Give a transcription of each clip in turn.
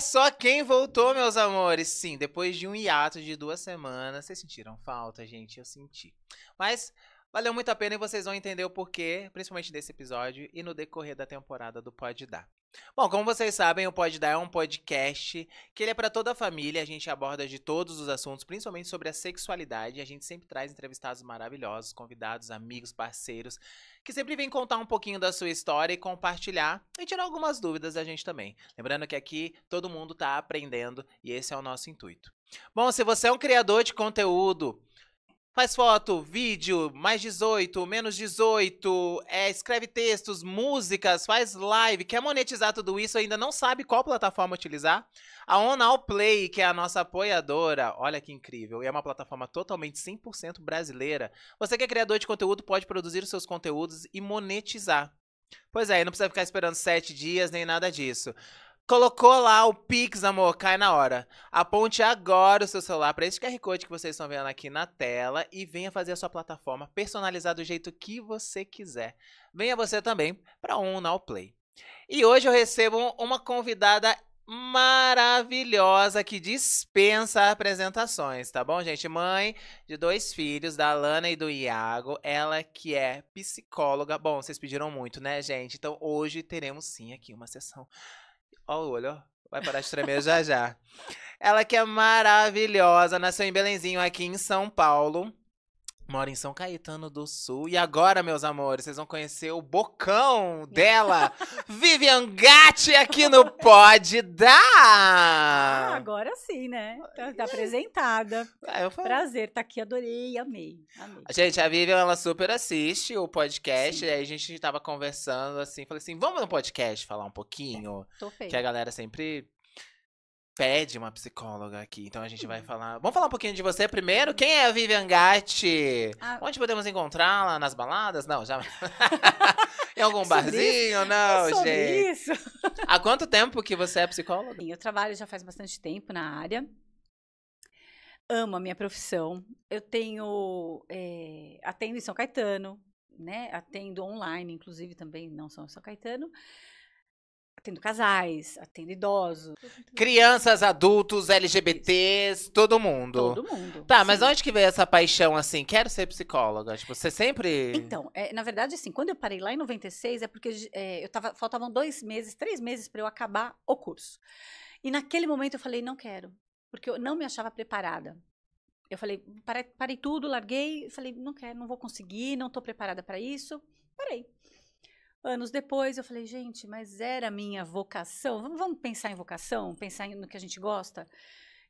só quem voltou, meus amores. Sim, depois de um hiato de duas semanas, vocês sentiram falta, gente? Eu senti. Mas valeu muito a pena e vocês vão entender o porquê, principalmente nesse episódio e no decorrer da temporada do Pode Dar. Bom, como vocês sabem, o Pode Dar é um podcast que ele é para toda a família. A gente aborda de todos os assuntos, principalmente sobre a sexualidade. A gente sempre traz entrevistados maravilhosos, convidados, amigos, parceiros, que sempre vêm contar um pouquinho da sua história e compartilhar e tirar algumas dúvidas da gente também. Lembrando que aqui todo mundo está aprendendo e esse é o nosso intuito. Bom, se você é um criador de conteúdo, Faz foto, vídeo, mais 18, menos 18, é, escreve textos, músicas, faz live, quer monetizar tudo isso, ainda não sabe qual plataforma utilizar? A Onal Play, que é a nossa apoiadora, olha que incrível, e é uma plataforma totalmente 100% brasileira. Você que é criador de conteúdo pode produzir os seus conteúdos e monetizar. Pois é, não precisa ficar esperando sete dias nem nada disso. Colocou lá o Pix, amor, cai na hora. Aponte agora o seu celular para esse QR Code que vocês estão vendo aqui na tela e venha fazer a sua plataforma personalizada do jeito que você quiser. Venha você também para um Now Play. E hoje eu recebo uma convidada maravilhosa que dispensa apresentações, tá bom, gente? Mãe de dois filhos, da Lana e do Iago, ela que é psicóloga. Bom, vocês pediram muito, né, gente? Então hoje teremos sim aqui uma sessão Ó o olho, Vai parar de tremer já já. Ela que é maravilhosa, nasceu em Belenzinho, aqui em São Paulo. Mora em São Caetano do Sul. E agora, meus amores, vocês vão conhecer o bocão dela, Vivian Gatti, aqui no Pode Dar! Ah, agora sim, né? Tá, tá apresentada. Ah, Prazer, tá aqui, adorei, amei, amei. Gente, a Vivian, ela super assiste o podcast. Sim. E aí a gente tava conversando assim, falei assim: vamos no podcast falar um pouquinho? Tô feio. Que a galera sempre pede uma psicóloga aqui. Então a gente vai hum. falar. Vamos falar um pouquinho de você primeiro. Quem é a Vivian Gatti? Ah. Onde podemos encontrá-la? Nas baladas? Não, já. em algum é barzinho? Não, é gente. Isso. Há quanto tempo que você é psicóloga? Sim, eu trabalho já faz bastante tempo na área. Amo a minha profissão. Eu tenho. É, atendo em São Caetano, né? Atendo online, inclusive, também, não só em São Caetano atendo casais, atendo idosos. Crianças, adultos, LGBTs, todo mundo. Todo mundo. Tá, mas Sim. onde que veio essa paixão assim? Quero ser psicóloga. Tipo, você sempre. Então, é, na verdade, assim, quando eu parei lá em 96, é porque é, eu tava, faltavam dois meses, três meses para eu acabar o curso. E naquele momento eu falei, não quero, porque eu não me achava preparada. Eu falei, parei, parei tudo, larguei, falei, não quero, não vou conseguir, não estou preparada para isso. Parei. Anos depois eu falei, gente, mas era minha vocação. Vamos, vamos pensar em vocação, pensar no que a gente gosta.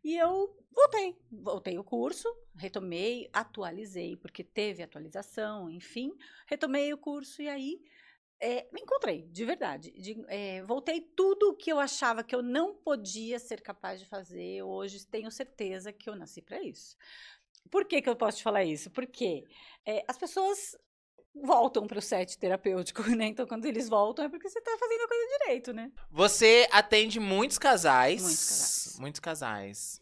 E eu voltei, voltei o curso, retomei, atualizei, porque teve atualização, enfim, retomei o curso e aí é, me encontrei, de verdade. De, é, voltei tudo o que eu achava que eu não podia ser capaz de fazer. Hoje tenho certeza que eu nasci para isso. Por que, que eu posso te falar isso? Porque é, as pessoas voltam para o set terapêutico, né? Então, quando eles voltam, é porque você está fazendo a coisa direito, né? Você atende muitos casais. Muitos casais. Muitos casais.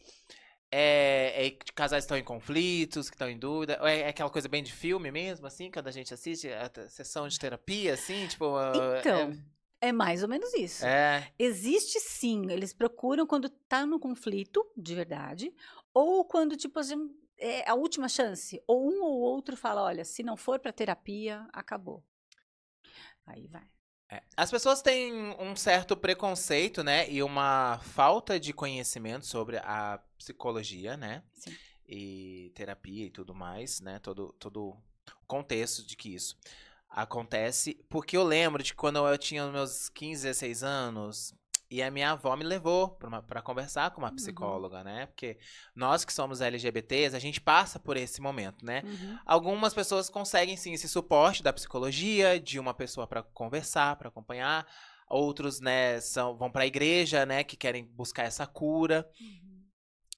É, é casais que estão em conflitos, que estão em dúvida. É, é, aquela coisa bem de filme mesmo, assim, quando a gente assiste a, sessão de terapia, assim, tipo. Ah, então. É... é... mais ou menos isso. É. Existe sim. Eles procuram quando está no conflito, de verdade, ou quando, tipo assim, é a última chance. Ou um ou outro fala: olha, se não for para terapia, acabou. Aí vai. É. As pessoas têm um certo preconceito, né? E uma falta de conhecimento sobre a psicologia, né? Sim. E terapia e tudo mais, né? Todo, todo o contexto de que isso acontece. Porque eu lembro de quando eu tinha meus 15, 16 anos, e a minha avó me levou para conversar com uma uhum. psicóloga, uhum. né? Porque nós que somos LGBTs, a gente passa por esse momento, né? Uhum. Algumas pessoas conseguem sim esse suporte da psicologia, de uma pessoa para conversar, para acompanhar. Outros, né, são, vão para a igreja, né, que querem buscar essa cura. Uhum.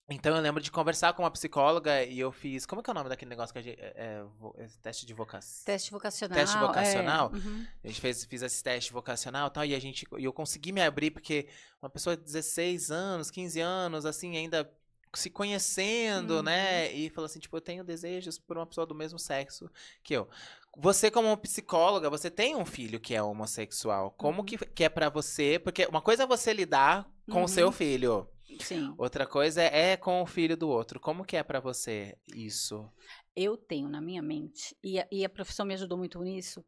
Então eu lembro de conversar com uma psicóloga e eu fiz. Como é que é o nome daquele negócio que a gente. É, é, é teste de vocação. Teste vocacional. Teste vocacional. É, uhum. A gente fez, fiz esse teste vocacional e tal. E a gente, eu consegui me abrir, porque uma pessoa de 16 anos, 15 anos, assim, ainda se conhecendo, né, uhum. né? E falou assim: tipo, eu tenho desejos por uma pessoa do mesmo sexo que eu. Você, como psicóloga, você tem um filho que é homossexual. Como uhum. que, que é para você? Porque uma coisa é você lidar com o seu uhum. filho Sim. Outra coisa é, é com o filho do outro. Como que é para você isso? Eu tenho na minha mente, e a, e a profissão me ajudou muito nisso,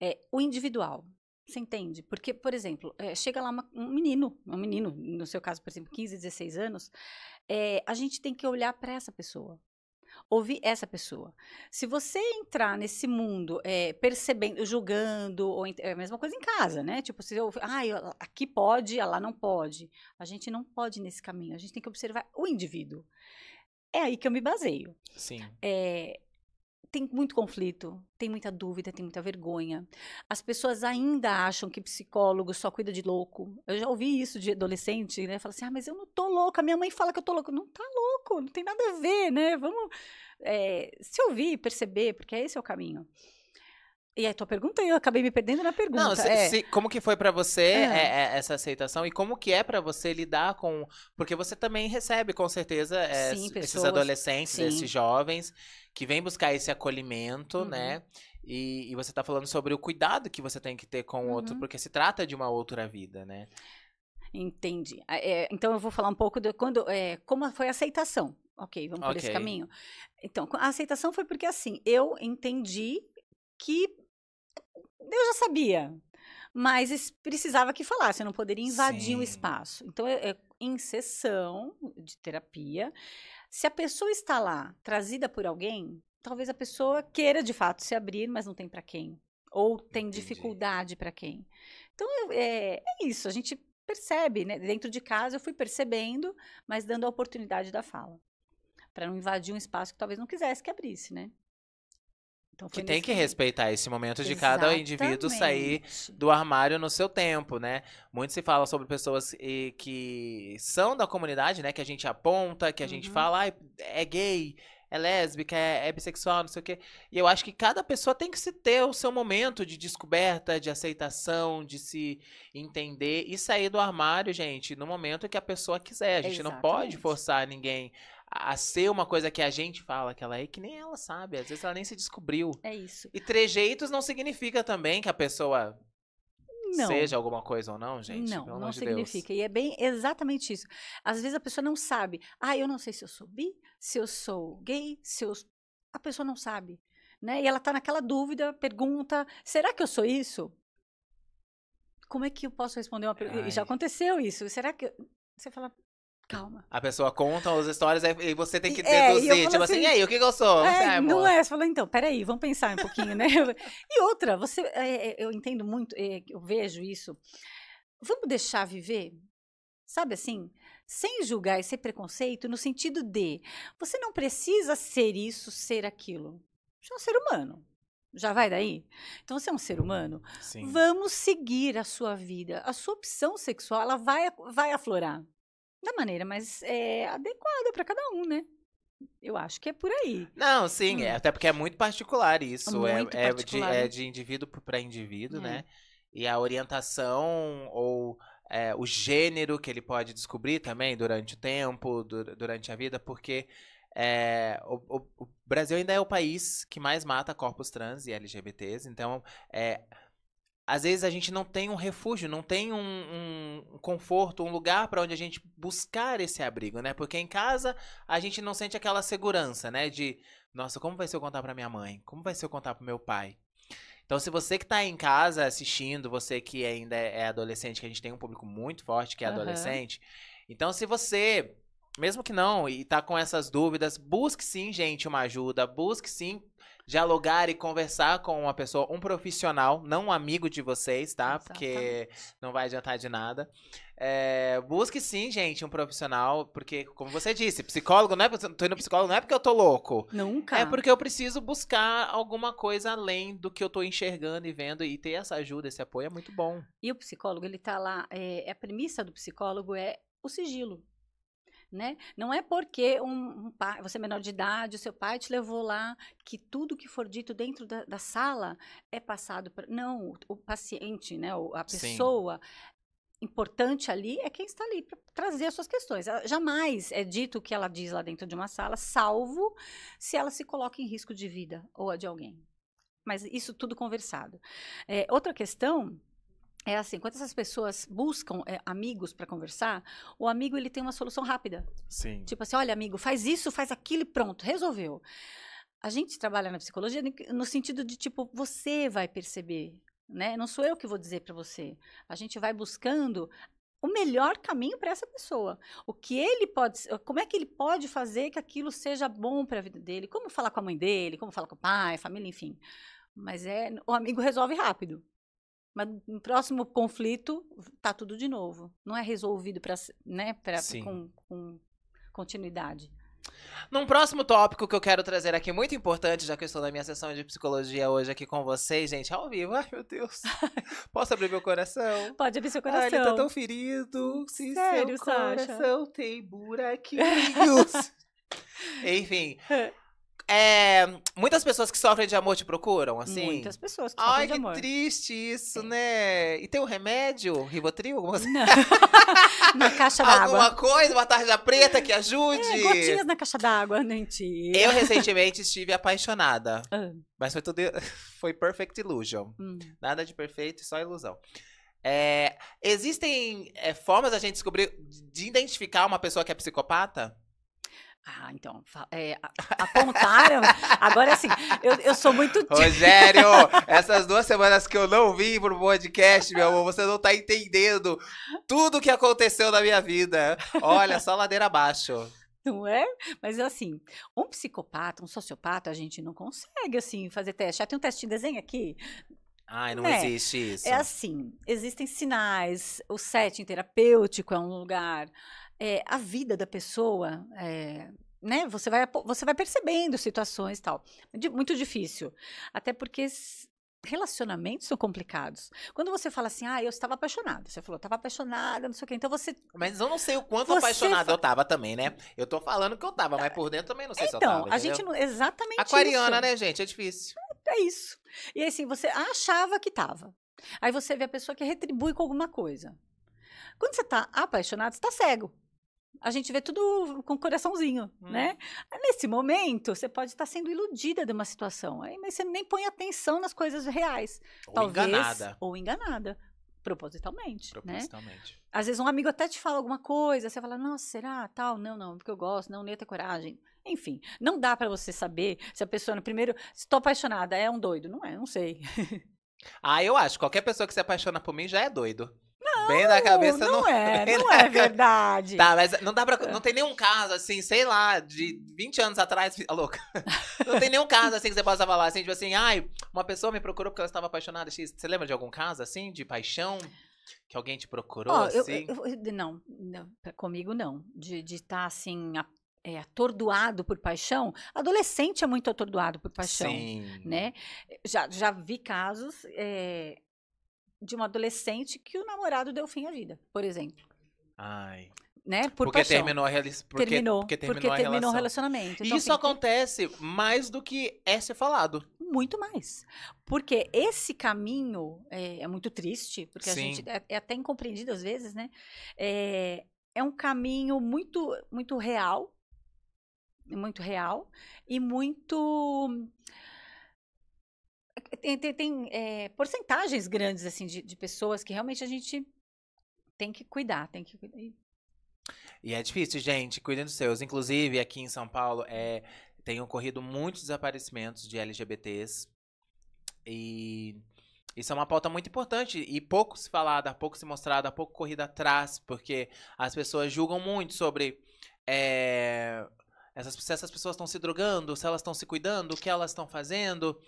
é, o individual. Você entende? Porque, por exemplo, é, chega lá uma, um menino, um menino, no seu caso, por exemplo, 15, 16 anos, é, a gente tem que olhar para essa pessoa ouvir essa pessoa. Se você entrar nesse mundo é, percebendo, julgando, ou é a mesma coisa em casa, né? Tipo, você ouve ah, aqui pode, ah, lá não pode. A gente não pode nesse caminho. A gente tem que observar o indivíduo. É aí que eu me baseio. Sim. É, tem muito conflito, tem muita dúvida, tem muita vergonha. As pessoas ainda acham que psicólogo só cuida de louco. Eu já ouvi isso de adolescente, né? Fala assim: ah, mas eu não tô louca, minha mãe fala que eu tô louco. Não tá louco, não tem nada a ver, né? Vamos é, se ouvir, perceber, porque é esse é o caminho. E a tua pergunta, eu acabei me perdendo na pergunta. Não, se, é. se, como que foi para você é. É, essa aceitação e como que é para você lidar com... Porque você também recebe, com certeza, Sim, esses adolescentes, sim. esses jovens que vem buscar esse acolhimento, né? uhum. né? E, e, você tá falando sobre o cuidado que você tem que ter com o uhum. outro, porque se trata de uma outra vida, né? Entendi. É, então eu vou falar um pouco de quando, é, como foi a aceitação. Ok, vamos okay. por esse caminho. Então, a aceitação foi porque assim, eu entendi que eu já sabia, mas precisava que falasse, eu não poderia invadir Sim. o espaço. Então, é eu, em sessão de terapia, se a pessoa está lá, trazida por alguém, talvez a pessoa queira de fato se abrir, mas não tem para quem. Ou tem Entendi. dificuldade para quem. Então, é, é isso. A gente percebe, né? Dentro de casa eu fui percebendo, mas dando a oportunidade da fala. Para não invadir um espaço que talvez não quisesse que abrisse, né? Então, que tem que momento. respeitar esse momento de Exatamente. cada indivíduo sair do armário no seu tempo, né? Muito se fala sobre pessoas que são da comunidade, né? Que a gente aponta, que a uhum. gente fala, ah, é gay, é lésbica, é, é, bissexual, não sei o quê. E eu acho que cada pessoa tem que se ter o seu momento de descoberta, de aceitação, de se entender e sair do armário, gente, no momento que a pessoa quiser. A gente Exatamente. não pode forçar ninguém a ser uma coisa que a gente fala que ela é, que nem ela sabe. Às vezes ela nem se descobriu. É isso. E trejeitos não significa também que a pessoa não. seja alguma coisa ou não, gente. Não, não de significa. Deus. E é bem exatamente isso. Às vezes a pessoa não sabe. Ah, eu não sei se eu sou bi, se eu sou gay, se eu. A pessoa não sabe. Né? E ela está naquela dúvida, pergunta: será que eu sou isso? Como é que eu posso responder uma pergunta? Já aconteceu isso. Será que. Você fala, calma. A pessoa conta as histórias e você tem que é, deduzir. Tipo assim, assim, e aí, o que, que eu sou? É, é, não é, você falou, então, peraí, vamos pensar um pouquinho, né? e outra, você, é, é, eu entendo muito, é, eu vejo isso. Vamos deixar viver? Sabe assim? Sem julgar esse preconceito no sentido de você não precisa ser isso, ser aquilo. Você é um ser humano. Já vai daí? Então você é um ser humano. Sim. Vamos seguir a sua vida. A sua opção sexual ela vai, vai aflorar da maneira mais é, adequada para cada um, né? Eu acho que é por aí. Não, sim, hum. é, até porque é muito particular isso. É, muito é, particular. De, é, De, indivíduo para indivíduo, né? É. E a orientação ou é, o gênero que ele pode descobrir também durante o tempo, du durante a vida, porque é, o, o, Brasil ainda é o país que mais mata corpos trans e LGBTs, então é, às vezes a gente não tem um refúgio, não tem um, um conforto, um lugar para onde a gente buscar esse abrigo, né? Porque em casa a gente não sente aquela segurança, né? De, nossa, como vai ser eu contar para minha mãe? Como vai ser eu contar para meu pai? Então, se você que está em casa assistindo, você que ainda é adolescente, que a gente tem um público muito forte que é uhum. adolescente. Então, se você mesmo que não, e tá com essas dúvidas, busque sim, gente, uma ajuda, busque sim dialogar e conversar com uma pessoa, um profissional, não um amigo de vocês, tá? Exatamente. Porque não vai adiantar de nada. É, busque sim, gente, um profissional, porque, como você disse, psicólogo não é tô indo psicólogo, não é porque eu tô louco. Nunca. É porque eu preciso buscar alguma coisa além do que eu tô enxergando e vendo, e ter essa ajuda, esse apoio é muito bom. E o psicólogo, ele tá lá. Eh, é, a premissa do psicólogo é o sigilo né? Não é porque um, um pai, você é menor de idade, o seu pai te levou lá, que tudo que for dito dentro da, da sala é passado para não o, o, paciente, né? O, a pessoa Sim. importante ali é quem está ali para trazer as suas questões. jamais é dito o que ela diz lá dentro de uma sala, salvo se ela se coloca em risco de vida ou a de alguém. Mas isso tudo conversado. É, outra questão é assim, quando essas pessoas buscam é, amigos para conversar, o amigo ele tem uma solução rápida. Sim. Tipo assim, olha amigo, faz isso, faz aquilo e pronto, resolveu. A gente trabalha na psicologia no sentido de tipo, você vai perceber, né? Não sou eu que vou dizer para você. A gente vai buscando o melhor caminho para essa pessoa. O que ele pode, como é que ele pode fazer que aquilo seja bom para a vida dele? Como falar com a mãe dele, como falar com o pai, família, enfim. Mas é, o amigo resolve rápido mas no próximo conflito tá tudo de novo. Não é resolvido para né, para com, com continuidade. Num próximo tópico que eu quero trazer aqui, muito importante, já que eu estou na minha sessão de psicologia hoje aqui com vocês, gente, ao vivo. Ai, meu Deus. Posso abrir meu coração? Pode abrir seu coração. Ai, ele tá tão ferido. Se Sério, seu coração Sasha? tem buraquinhos. Enfim. É. É, muitas pessoas que sofrem de amor te procuram, assim? Muitas pessoas que sofrem Ai, de amor. Ai, que triste isso, Sim. É. né? E tem um remédio? ribotril Alguma coisa? na caixa d'água. Alguma coisa? Uma tarja preta que ajude? É, gotinhas na caixa d'água, mentira. Eu recentemente estive apaixonada. Ah. Mas foi tudo... Foi perfect illusion. Hum. Nada de perfeito, só ilusão. É, existem é, formas da gente descobrir, de identificar uma pessoa que é psicopata? Ah, então, é, apontaram. Agora assim, eu, eu sou muito. Tímida. Rogério, essas duas semanas que eu não vim pro podcast, meu amor, você não tá entendendo tudo o que aconteceu na minha vida. Olha, só ladeira abaixo. Não é? Mas assim, um psicopata, um sociopata, a gente não consegue assim fazer teste. Já tem um teste de desenho aqui? Ai, não é, existe isso. É assim, existem sinais. O setting terapêutico é um lugar é, a vida da pessoa, é, né? Você vai, você vai percebendo situações e tal. É muito difícil. Até porque relacionamentos são complicados. Quando você fala assim, ah, eu estava apaixonada. Você falou, estava apaixonada, não sei o quê. Então você. Mas eu não sei o quanto apaixonada fa... eu estava também, né? Eu estou falando que eu estava, mas por dentro também não sei então, se eu estava. Então, a gente não. Exatamente. Aquariana, isso. né, gente? É difícil. É, é isso. E assim, você achava que estava. Aí você vê a pessoa que retribui com alguma coisa. Quando você está apaixonado, você está cego a gente vê tudo com coraçãozinho, hum. né? Uhum. Nesse momento, você pode estar sendo iludida de uma situação, mas você nem põe atenção nas coisas reais. Ou talvez, enganada. Ou enganada. Propositalmente, né? Propositalmente. Né? Às vezes um amigo até te fala alguma coisa, você fala, nossa, será? Tal, não, não, porque eu gosto, não, nem ia ter coragem. Enfim, não dá para você saber se a pessoa, no primeiro, estou apaixonada, é um doido. Não é, não sei. ah, eu acho, qualquer pessoa que se apaixona por mim já é doido bem na cabeça não, não é, bem não é verdade. Tá, mas não dá para é. não tem nenhum caso assim, sei lá, de 20 anos atrás, a louca. Não tem nenhum caso assim que você possa falar assim, tipo assim, ai, uma pessoa me procurou porque ela estava apaixonada, você lembra de algum caso assim de paixão? Que alguém te procurou, oh, assim? Eu, eu, não, não, comigo não. De estar, tá, assim, a, é, atordoado por paixão. Adolescente é muito atordoado por paixão, Sim. né? Já, já vi casos... É, de uma adolescente que o namorado deu fim à vida, por exemplo. Ai. Né? Por porque, terminou a porque, terminou, porque terminou porque terminou o relacionamento. Então, Isso assim, acontece que... mais do que é ser falado. Muito mais. Porque esse caminho é, é muito triste, porque Sim. a gente é, é, até incompreendido às vezes, né? É, é um caminho muito, muito real, muito real e muito tem, tem, tem é, porcentagens grandes assim de, de, pessoas que realmente a gente tem que cuidar, tem que cuidar. E é difícil, gente. Cuidem dos seus. Inclusive, aqui em São Paulo, é, tem ocorrido muitos desaparecimentos de LGBTs. E isso é uma pauta muito importante e pouco se falada, pouco se mostrada, pouco corrida atrás, porque as pessoas julgam muito sobre é, essas, se essas pessoas estão se drogando, se elas estão se cuidando, o que elas estão fazendo.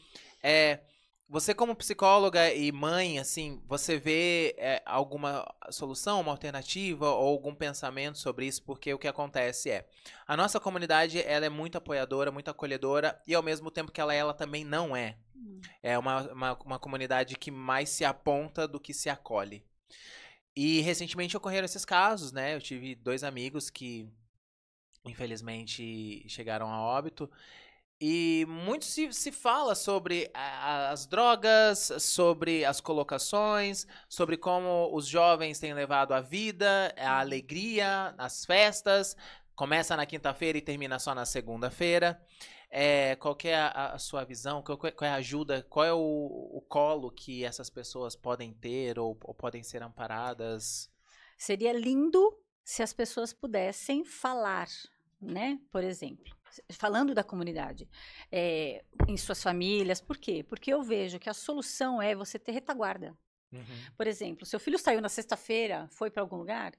É, você, como psicóloga e mãe, assim, você vê é, alguma solução, uma alternativa ou algum pensamento sobre isso? Porque o que acontece é, a nossa comunidade ela é muito apoiadora, muito acolhedora e ao mesmo tempo que ela ela também não é. Hum. É uma, uma, uma comunidade que mais se aponta do que se acolhe. E recentemente ocorreram esses casos, né? Eu tive dois amigos que infelizmente chegaram a óbito. E muito se, se fala sobre a, as drogas, sobre as colocações, sobre como os jovens têm levado a vida, a uhum. alegria, as festas. Começa na quinta-feira e termina só na segunda-feira. É, qual é a, a, sua visão? Qual, qual, é a ajuda? Qual é o, o colo que essas pessoas podem ter ou, ou podem ser amparadas? Seria lindo se as pessoas pudessem falar né? Por exemplo, falando da comunidade, é, em suas famílias, por quê? Porque eu vejo que a solução é você ter retaguarda. Uhum. Por exemplo, seu filho saiu na sexta-feira, foi para algum lugar,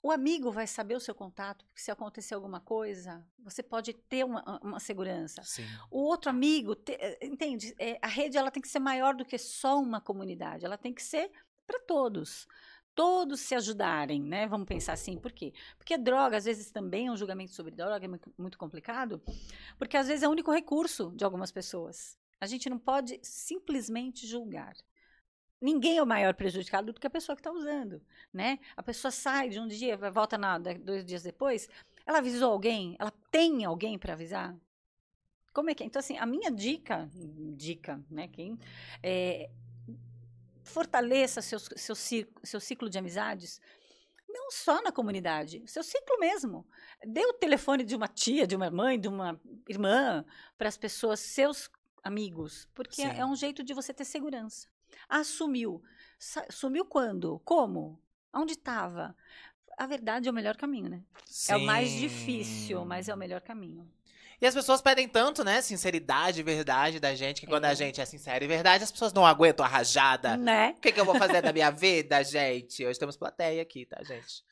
o amigo vai saber o seu contato, porque se acontecer alguma coisa, você pode ter uma, uma segurança. Sim. O outro amigo, te, eh, entende? É, a rede ela tem que ser maior do que só uma comunidade, ela tem que ser para todos todos se ajudarem, né? Vamos pensar assim, por quê? Porque droga, às vezes também é um julgamento sobre droga, é muito, complicado, porque às vezes é o único recurso de algumas pessoas. A gente não pode simplesmente julgar. Ninguém é o maior prejudicado do que a pessoa que está usando, né? A pessoa sai de um dia, volta na, dois dias depois, ela avisou alguém? Ela tem alguém para avisar? Como é que é? Então, assim, a minha dica, dica, né, quem, é, fortaleça seu, seu, seu ciclo de amizades, não só na comunidade, seu ciclo mesmo. Dê o telefone de uma tia, de uma mãe, de uma irmã para as pessoas, seus amigos, porque Sim. é um jeito de você ter segurança. Ah, sumiu. Sumiu quando? Como? Onde estava? A verdade é o melhor caminho, né? Sim. É o mais difícil, mas é o melhor caminho. E as pessoas pedem tanto, né? Sinceridade e verdade da gente, que quando a é. gente é sincera e verdade, as pessoas não aguentam a rajada. Né? O que, que eu vou fazer da minha vida, gente? Hoje temos plateia aqui, tá, gente?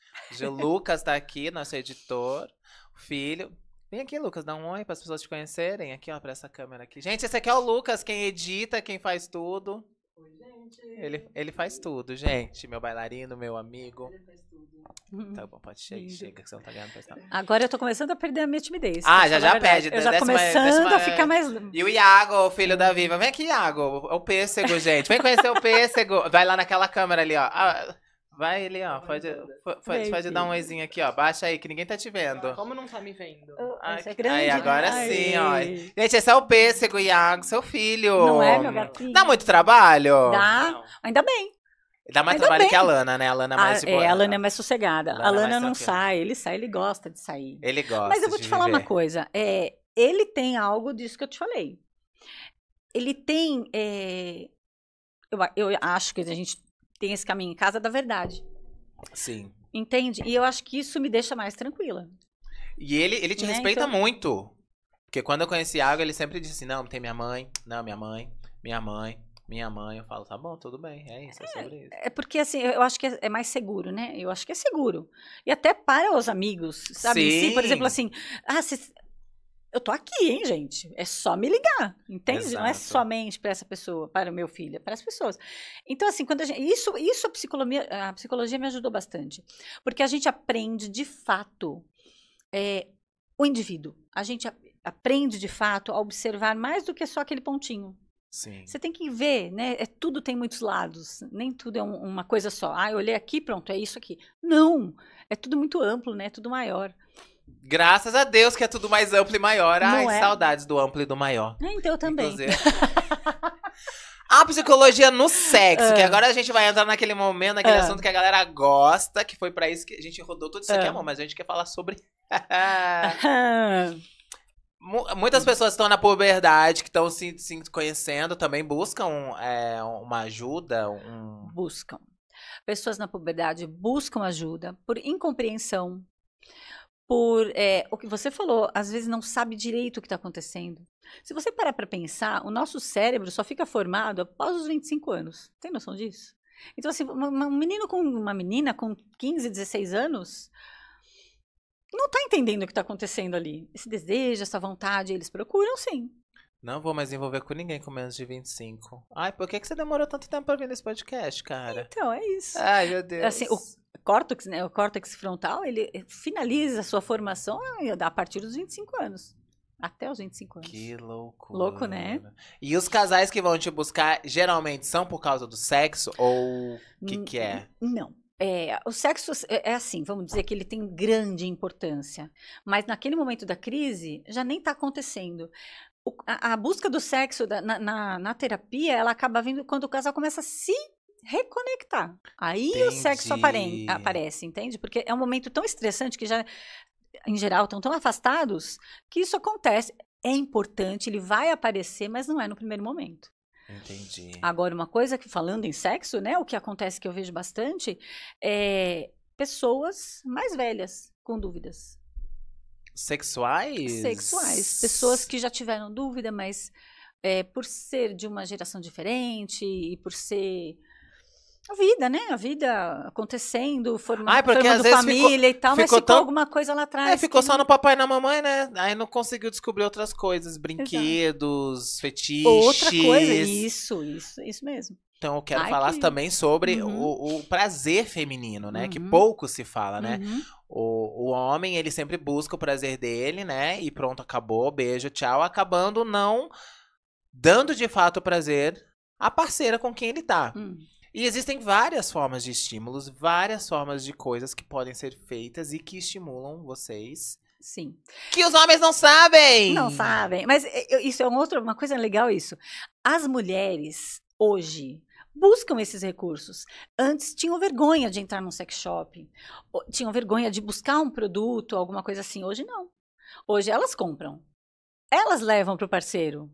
O Lucas tá aqui, nosso editor, filho. Vem aqui, Lucas, dá um oi para as pessoas te conhecerem. Aqui, ó, para essa câmera aqui. Gente, esse aqui é o Lucas, quem edita, quem faz tudo. Oi, gente. Ele, ele faz tudo, gente. Meu bailarino, meu amigo. Ele faz tudo. Tá uhum. bom, pode chega, que você não tá ganhando pra Agora eu tô começando a perder a minha timidez. Ah, já já perde. Eu já décima, começando décima, a ficar mais... E o Iago, filho da Viva. Vem aqui, Iago. É o pêssego, gente. Vem conhecer o pêssego. Vai lá naquela câmera ali, ó. Ah, vai ele, ó. Pode, pode, pode dar um oizinho aqui, ó. Baixa aí, que ninguém tá te vendo. Como não tá me vendo? Oh, Ai, é grande, aí, né? agora né? sim, ó. Gente, esse é o pêssego, Iago, seu filho. Não é, meu gatinho? Dá muito trabalho? Dá. Não. Ainda bem. Dá mais trabalho que a Lana, né? A Lana é mais ah, a, é, a Lana é mais sossegada. Lana a é Lana, é não sai, ele sai, ele gosta de sair. Ele gosta. Mas eu vou te falar viver. uma coisa. É, ele tem algo disso que eu te falei. Ele tem. É, eu, eu acho que a gente tem esse caminho em casa da verdade. Sim. Entende? E eu acho que isso me deixa mais tranquila. E ele, ele te né? respeita então... muito. Porque quando eu conheci a Água, ele sempre disse assim: não, tem minha mãe, não, minha mãe, minha mãe minha mãe, eu falo, tá bom, tudo bem, é isso, é, é sobre isso. É porque, assim, eu acho que é, é mais seguro, né? Eu acho que é seguro. E até para os amigos, sabe? Sim. por exemplo, assim, ah, se eu tô aqui, hein, gente? É só me ligar, entende? Exato. Não é somente para essa pessoa, para o meu filho, é para as pessoas. Então, assim, quando gente, isso, isso a psicologia, a psicologia me ajudou bastante, porque a gente aprende de fato é, o indivíduo. A gente aprende de fato a observar mais do que só aquele pontinho, você tem que ver, né? É, tudo tem muitos lados, nem tudo é um, uma coisa só. Ah, eu olhei aqui, pronto, é isso aqui. Não! É tudo muito amplo, né? É tudo maior. Graças a Deus que é tudo mais amplo e maior. Não Ai, é? saudades do amplo e do maior. É, então eu também. a psicologia no sexo, uh. que é. agora a gente vai entrar naquele momento, naquele uh. assunto que a galera gosta, que foi para isso que a gente rodou tudo isso uh. aqui, amor, mas a gente quer falar sobre. Ah. Muitas pessoas estão na puberdade, que estão se, se conhecendo, também buscam é, uma ajuda? Um... Buscam. Pessoas na puberdade buscam ajuda por incompreensão, por é, o que você falou, às vezes não sabe direito o que está acontecendo. Se você parar para pensar, o nosso cérebro só fica formado após os 25 anos. Tem noção disso? Então, assim, um menino com uma menina com 15, 16 anos não tá entendendo o que tá acontecendo ali. Esse desejo, essa vontade, eles procuram sim. Não vou mais envolver com ninguém com menos de 25. Ai, por que, que você demorou tanto tempo pra vir nesse podcast, cara? Então, é isso. Ai, meu Deus. Assim, o córtex, né, o córtex frontal, ele finaliza a sua formação a partir dos 25 anos. Até os 25 anos. Que louco. Louco, né? E os casais que vão te buscar geralmente são por causa do sexo ou o que, que é? Não. É, o sexo é, é, assim, vamos dizer que ele tem grande importância, mas naquele momento da crise já nem está acontecendo. O, a, a, busca do sexo da, na, na, na, terapia ela acaba vindo quando o casal começa a se reconectar. Aí Entendi. o sexo apare, aparece, entende? Porque é um momento tão estressante que já, em geral, estão tão afastados que isso acontece. É importante, ele vai aparecer, mas não é no primeiro momento. Entendi. Agora, uma coisa que falando em sexo, né? O que acontece que eu vejo bastante é pessoas mais velhas com dúvidas. Sexuais? Sexuais. Pessoas que já tiveram dúvida, mas é, por ser de uma geração diferente e por ser a vida, né? A vida acontecendo, forma, Ai, porque formando família ficou, e tal, mas ficou tão... alguma coisa lá atrás. É, ficou só não... no papai e na mamãe, né? Aí não conseguiu descobrir outras coisas, brinquedos, Exato. fetiches. Outra coisa, isso, isso, isso mesmo. Então eu quero Ai, falar que... também sobre uhum. o, o, prazer feminino, né? Uhum. Que pouco se fala, né? Uhum. O, o homem, ele sempre busca o prazer dele, né? E pronto, acabou, beijo, tchau. Acabando não dando de fato o prazer à parceira com quem ele tá. Uhum. E existem várias formas de estímulos, várias formas de coisas que podem ser feitas e que estimulam vocês. Sim. Que os homens não sabem! Não sabem. Mas isso é um outro, uma coisa legal isso. As mulheres hoje buscam esses recursos. Antes tinham vergonha de entrar num sex shop, tinham vergonha de buscar um produto, alguma coisa assim. Hoje não. Hoje elas compram. Elas levam para o parceiro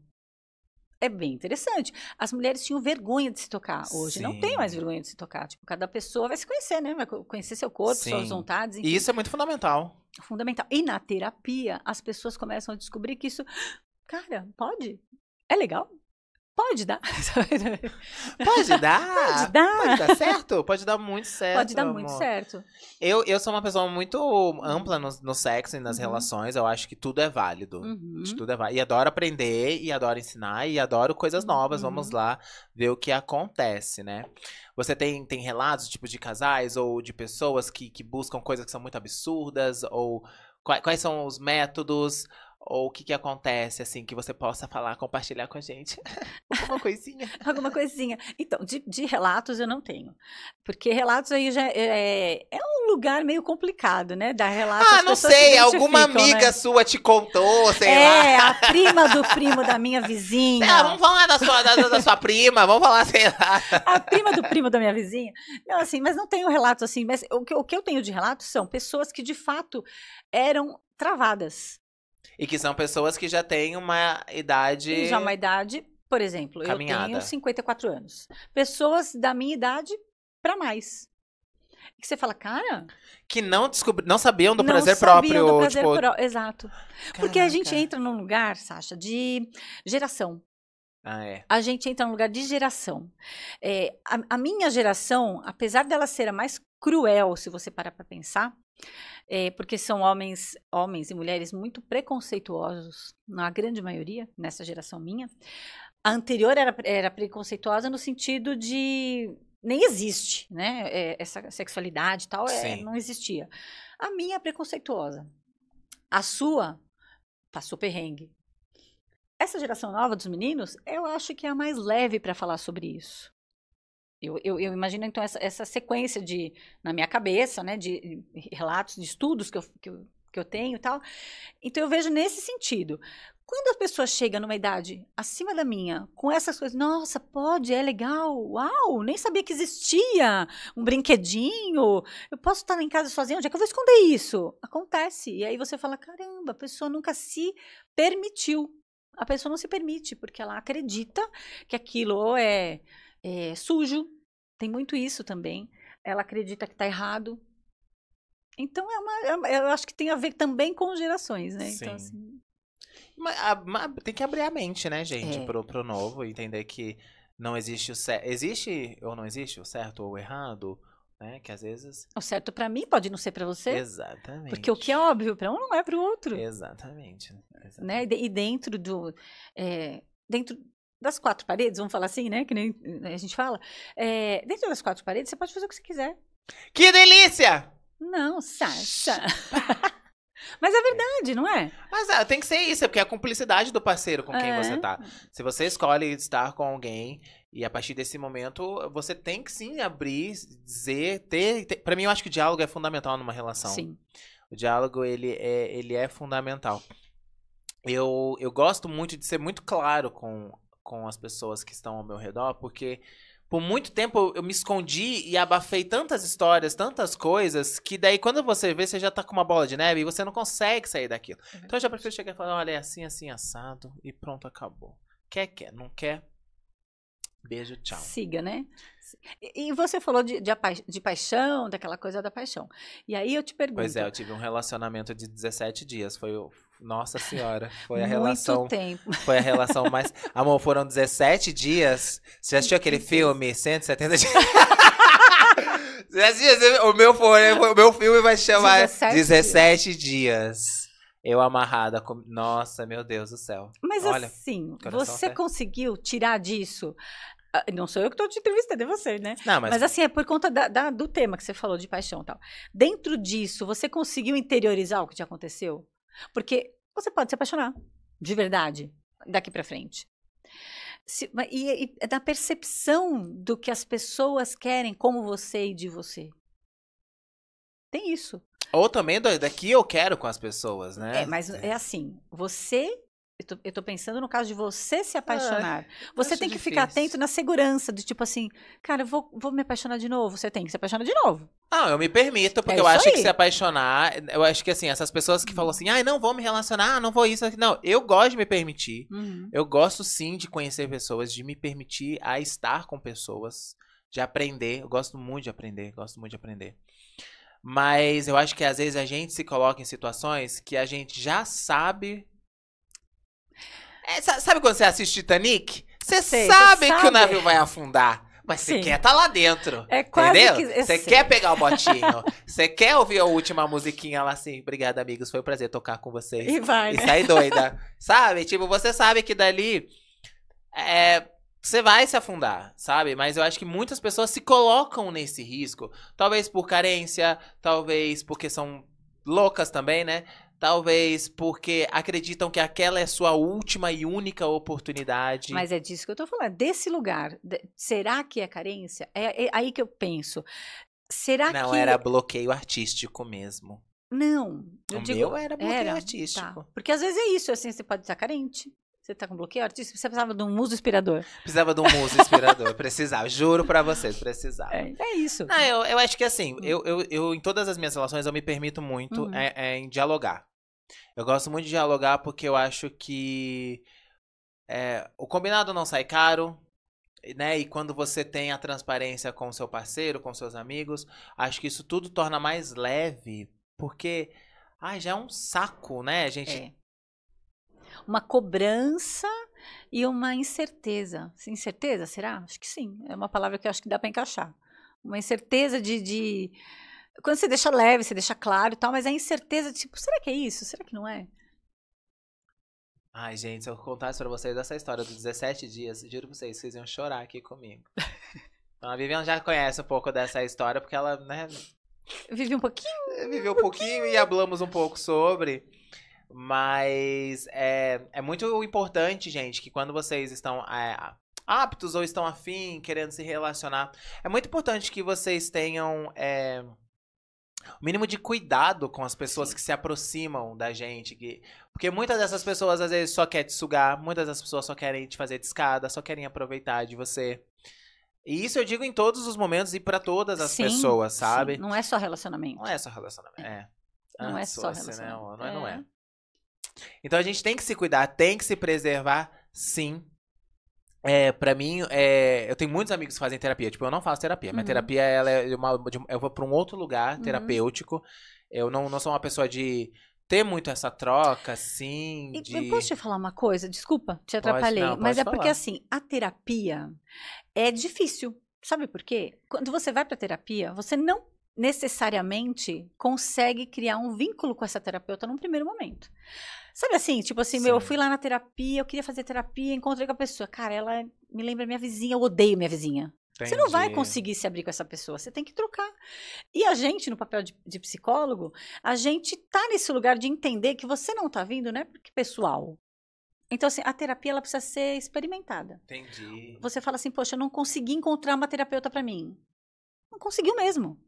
é bem interessante. As mulheres tinham vergonha de se tocar. Hoje Sim. não tem mais vergonha de se tocar. Tipo, cada pessoa vai se conhecer, né? Vai conhecer seu corpo, Sim. suas vontades. Enfim. E isso é muito fundamental. Fundamental. E na terapia, as pessoas começam a descobrir que isso. Cara, pode? É legal? Pode dar. pode dar. Pode dar. Pode dar certo? Pode dar muito certo. Pode dar amor. muito certo. Eu, eu sou uma pessoa muito ampla no, no sexo e nas uhum. relações. Eu acho que tudo é válido. Uhum. Tudo é válido. E adoro aprender, e adoro ensinar, e adoro coisas novas. Uhum. Vamos lá ver o que acontece, né? Você tem, tem relatos, tipo, de casais ou de pessoas que, que buscam coisas que são muito absurdas? Ou quais, quais são os métodos? Ou o que, que acontece, assim, que você possa falar, compartilhar com a gente? Alguma coisinha? Alguma coisinha. Então, de, de, relatos eu não tenho. Porque relatos aí já é, é, é um lugar meio complicado, né? Dar relatos. Ah, não sei. alguma né? amiga né? sua te contou, sei é, lá. É, a prima do primo da minha vizinha. Não, vamos falar da sua, da, da sua prima, vamos falar, sei lá. A prima do primo da minha vizinha. Não, assim, mas não tenho relatos assim. Mas o que, o que eu tenho de relatos são pessoas que de fato eram travadas. E que são pessoas que já têm uma idade. Já uma idade, por exemplo, caminhada. eu tenho 54 anos. Pessoas da minha idade para mais. que você fala, cara. Que não descobri, não sabiam do não prazer próprio. Do prazer tipo... pro... Exato. Caraca. Porque a gente entra num lugar, Sasha, de geração. Ah, é. A gente entra num lugar de geração. É, a, a, minha geração, apesar dela ser a mais cruel, se você parar para pensar, é, porque são homens, homens e mulheres muito preconceituosos, na grande maioria, nessa geração minha. A anterior era, era preconceituosa no sentido de nem existe, né? É, essa sexualidade e tal é, não existia. A minha é preconceituosa. A sua passou perrengue. Essa geração nova dos meninos, eu acho que é a mais leve para falar sobre isso. Eu, eu, eu, imagino, então, essa, essa, sequência de, na minha cabeça, né, de relatos, de estudos que eu, que eu, que eu tenho e tal. Então, eu vejo nesse sentido. Quando a pessoa chega numa idade acima da minha, com essas coisas, nossa, pode, é legal, uau, nem sabia que existia um brinquedinho, eu posso estar em casa sozinha, onde é que eu vou esconder isso? Acontece. E aí você fala, caramba, a pessoa nunca se permitiu. A pessoa não se permite, porque ela acredita que aquilo é é, sujo, tem muito isso também. Ela acredita que está errado. Então, é uma, é, eu acho que tem a ver também com gerações, né? Então, Sim. Então, assim... mas, a, mas tem que abrir a mente, né, gente, é. pro, pro novo, entender que não existe o certo. Existe ou não existe o certo ou o errado? Né? Que às vezes. O certo para mim pode não ser para você. Exatamente. Porque o que é óbvio para um não é para o outro. Exatamente. Exatamente. Né? E dentro do. É, dentro das quatro paredes, vamos falar assim, né? Que nem né, a gente fala. É, dentro das quatro paredes, você pode fazer o que você quiser. Que delícia! Não, Sasha. Mas é verdade, não é? Mas ah, tem que ser isso, é porque é a cumplicidade do parceiro com quem é. você tá. Se você escolhe estar com alguém e a partir desse momento, você tem que sim abrir, dizer, ter. ter... Para mim, eu acho que o diálogo é fundamental numa relação. Sim. O diálogo, ele é, ele é fundamental. Eu, eu gosto muito de ser muito claro com com as pessoas que estão ao meu redor, porque por muito tempo eu me escondi e abafei tantas histórias, tantas coisas, que daí quando você vê, você já tá com uma bola de neve e você não consegue sair daquilo. É então eu já prefiro chegar e falar, olha, é assim, assim, assado, e pronto, acabou. Quer, quer, não quer, beijo, tchau. Siga, né? E você falou de, de, de, paixão, daquela coisa da paixão. E aí eu te pergunto. Pois é, eu tive um relacionamento de 17 dias. Foi, nossa senhora, foi a Muito relação. Tempo. Foi a relação mais. Amor, foram 17 dias. Você assistiu aquele filme? 170 dias. o meu, foi, o meu filme vai chamar 17, 17 dias. dias. Eu amarrada. Com... Nossa, meu Deus do céu. Mas Olha, assim, você conseguiu tirar disso? Ah, não sou eu que estou te entrevistando, é você, né? Não, mas... mas assim, é por conta da, da, do tema que você falou de paixão e tal. Dentro disso, você conseguiu interiorizar o que te aconteceu? Porque você pode se apaixonar, de verdade, daqui para frente. Se, e, e, é da percepção do que as pessoas querem como você e de você. Tem isso. Ou também daqui eu quero com as pessoas, né? É, mas é assim, você eu tô, eu tô, pensando no caso de você se apaixonar. Ah, você tem que difícil. ficar atento na segurança, do tipo assim, cara, eu vou, vou me apaixonar de novo. Você tem que se apaixonar de novo. Ah, eu me permito, porque é eu acho aí. que se apaixonar. Eu acho que assim, essas pessoas que falam assim, ai, ah, não vou me relacionar, ah, não vou isso. Não, eu gosto de me permitir. Uhum. Eu gosto sim de conhecer pessoas, de me permitir a estar com pessoas, de aprender. Eu gosto muito de aprender, gosto muito de aprender. Mas eu acho que às vezes a gente se coloca em situações que a gente já sabe é, sabe quando você assiste Titanic? Você sabe, sabe que o navio vai afundar. Mas você quer estar tá lá dentro. É quase entendeu? Você que... quer pegar o botinho. Você quer ouvir a última musiquinha lá assim. Obrigada, amigos. Foi um prazer tocar com vocês. E vai. E né? sai doida. sabe? Tipo, você sabe que dali. É, você vai se afundar, sabe? Mas eu acho que muitas pessoas se colocam nesse risco. Talvez por carência, talvez porque são loucas também, né? Talvez porque acreditam que aquela é sua última e única oportunidade. Mas é disso que eu estou falando, desse lugar. De, será que é carência? É, é, aí que eu penso. Será Não, que. Não, era bloqueio artístico mesmo. Não. Eu o digo, meu era bloqueio era, tá. artístico. Tá. Porque às vezes é isso, assim, você pode estar carente. Você tá com bloqueio artístico? Você precisava de um muso inspirador. Precisava de um muso inspirador. precisava. Juro para vocês, precisava. É, é isso. Não, eu, eu acho que assim, hum. eu, eu, eu, em todas as minhas relações, eu me permito muito uhum. é, é, em dialogar. Eu gosto muito de dialogar porque eu acho que é, o combinado não sai caro, né? E quando você tem a transparência com seu parceiro, com seus amigos, acho que isso tudo torna mais leve, porque ah, já é um saco, né? A gente é. Uma cobrança e uma incerteza. Incerteza, será? Acho que sim. É uma palavra que acho que dá para encaixar. Uma incerteza de, de quando você deixa leve, você deixa claro e tal, mas a incerteza, tipo, será que é isso? Será que não é? Ai, gente, se eu contasse pra vocês essa história dos 17 dias, juro pra vocês, vocês iam chorar aqui comigo. Então a Vivian já conhece um pouco dessa história, porque ela, né? Viveu um pouquinho. Eh, Viveu um pouquinho, pouquinho e hablamos um pouco sobre. Mas é, é muito importante, gente, que quando vocês estão é, aptos ou estão afim, querendo se relacionar, é muito importante que vocês tenham. É, o mínimo de cuidado com as pessoas Sim. que se aproximam da gente. Que, porque muitas dessas pessoas às vezes só querem te sugar, muitas das pessoas só querem te fazer descada, só querem aproveitar de você. E isso eu digo em todos os momentos e para todas as sim, pessoas, sabe? Sim. Não é só relacionamento. Não é só relacionamento. É. é. Não é só né? relacionamento. Não, é. não é. é. Então a gente tem que se cuidar, tem que se preservar, sim. É, pra mim, é, eu tenho muitos amigos que fazem terapia. Tipo, eu não faço terapia. Uhum. Minha terapia, ela é uma, de, eu vou pra um outro lugar uhum. terapêutico. Uhum. Eu não, não sou uma pessoa de ter muito essa troca, assim. E, de... Eu posso te falar uma coisa? Desculpa, te pode, atrapalhei. Não, mas é falar. porque, assim, a terapia é difícil. Sabe por quê? Quando você vai pra terapia, você não necessariamente consegue criar um vínculo com essa terapeuta num primeiro momento. Sabe assim, tipo assim, meu, eu fui lá na terapia, eu queria fazer terapia, encontrei com a pessoa. Cara, ela me lembra minha vizinha, eu odeio minha vizinha. Entendi. Você não vai conseguir se abrir com essa pessoa, você tem que trocar. E a gente, no papel de, de psicólogo, a gente tá nesse lugar de entender que você não tá vindo, né? Porque pessoal. Então, assim, a terapia ela precisa ser experimentada. Entendi. Você fala assim, poxa, eu não consegui encontrar uma terapeuta para mim. Não conseguiu mesmo.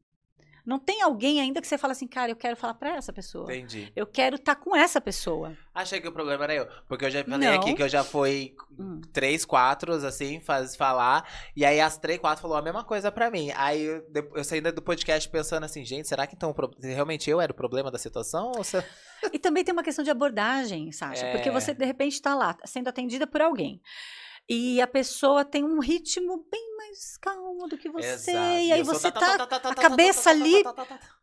Não tem alguém ainda que você fala assim, cara, eu quero falar para essa pessoa. Entendi. Eu quero estar tá com essa pessoa. Achei que o problema era eu. Porque eu já falei não. aqui que eu já fui hum. três, quatro, assim, faz, falar. E aí as três, quatro falou a mesma coisa para mim. Aí eu, eu saí do podcast pensando assim, gente, será que então realmente eu era o problema da situação? Ou se... E também tem uma questão de abordagem, Sasha. É... Porque você, de repente, está lá sendo atendida por alguém. E a pessoa tem um ritmo bem mais calmo do que você. Exato. E aí você tá, a cabeça ali.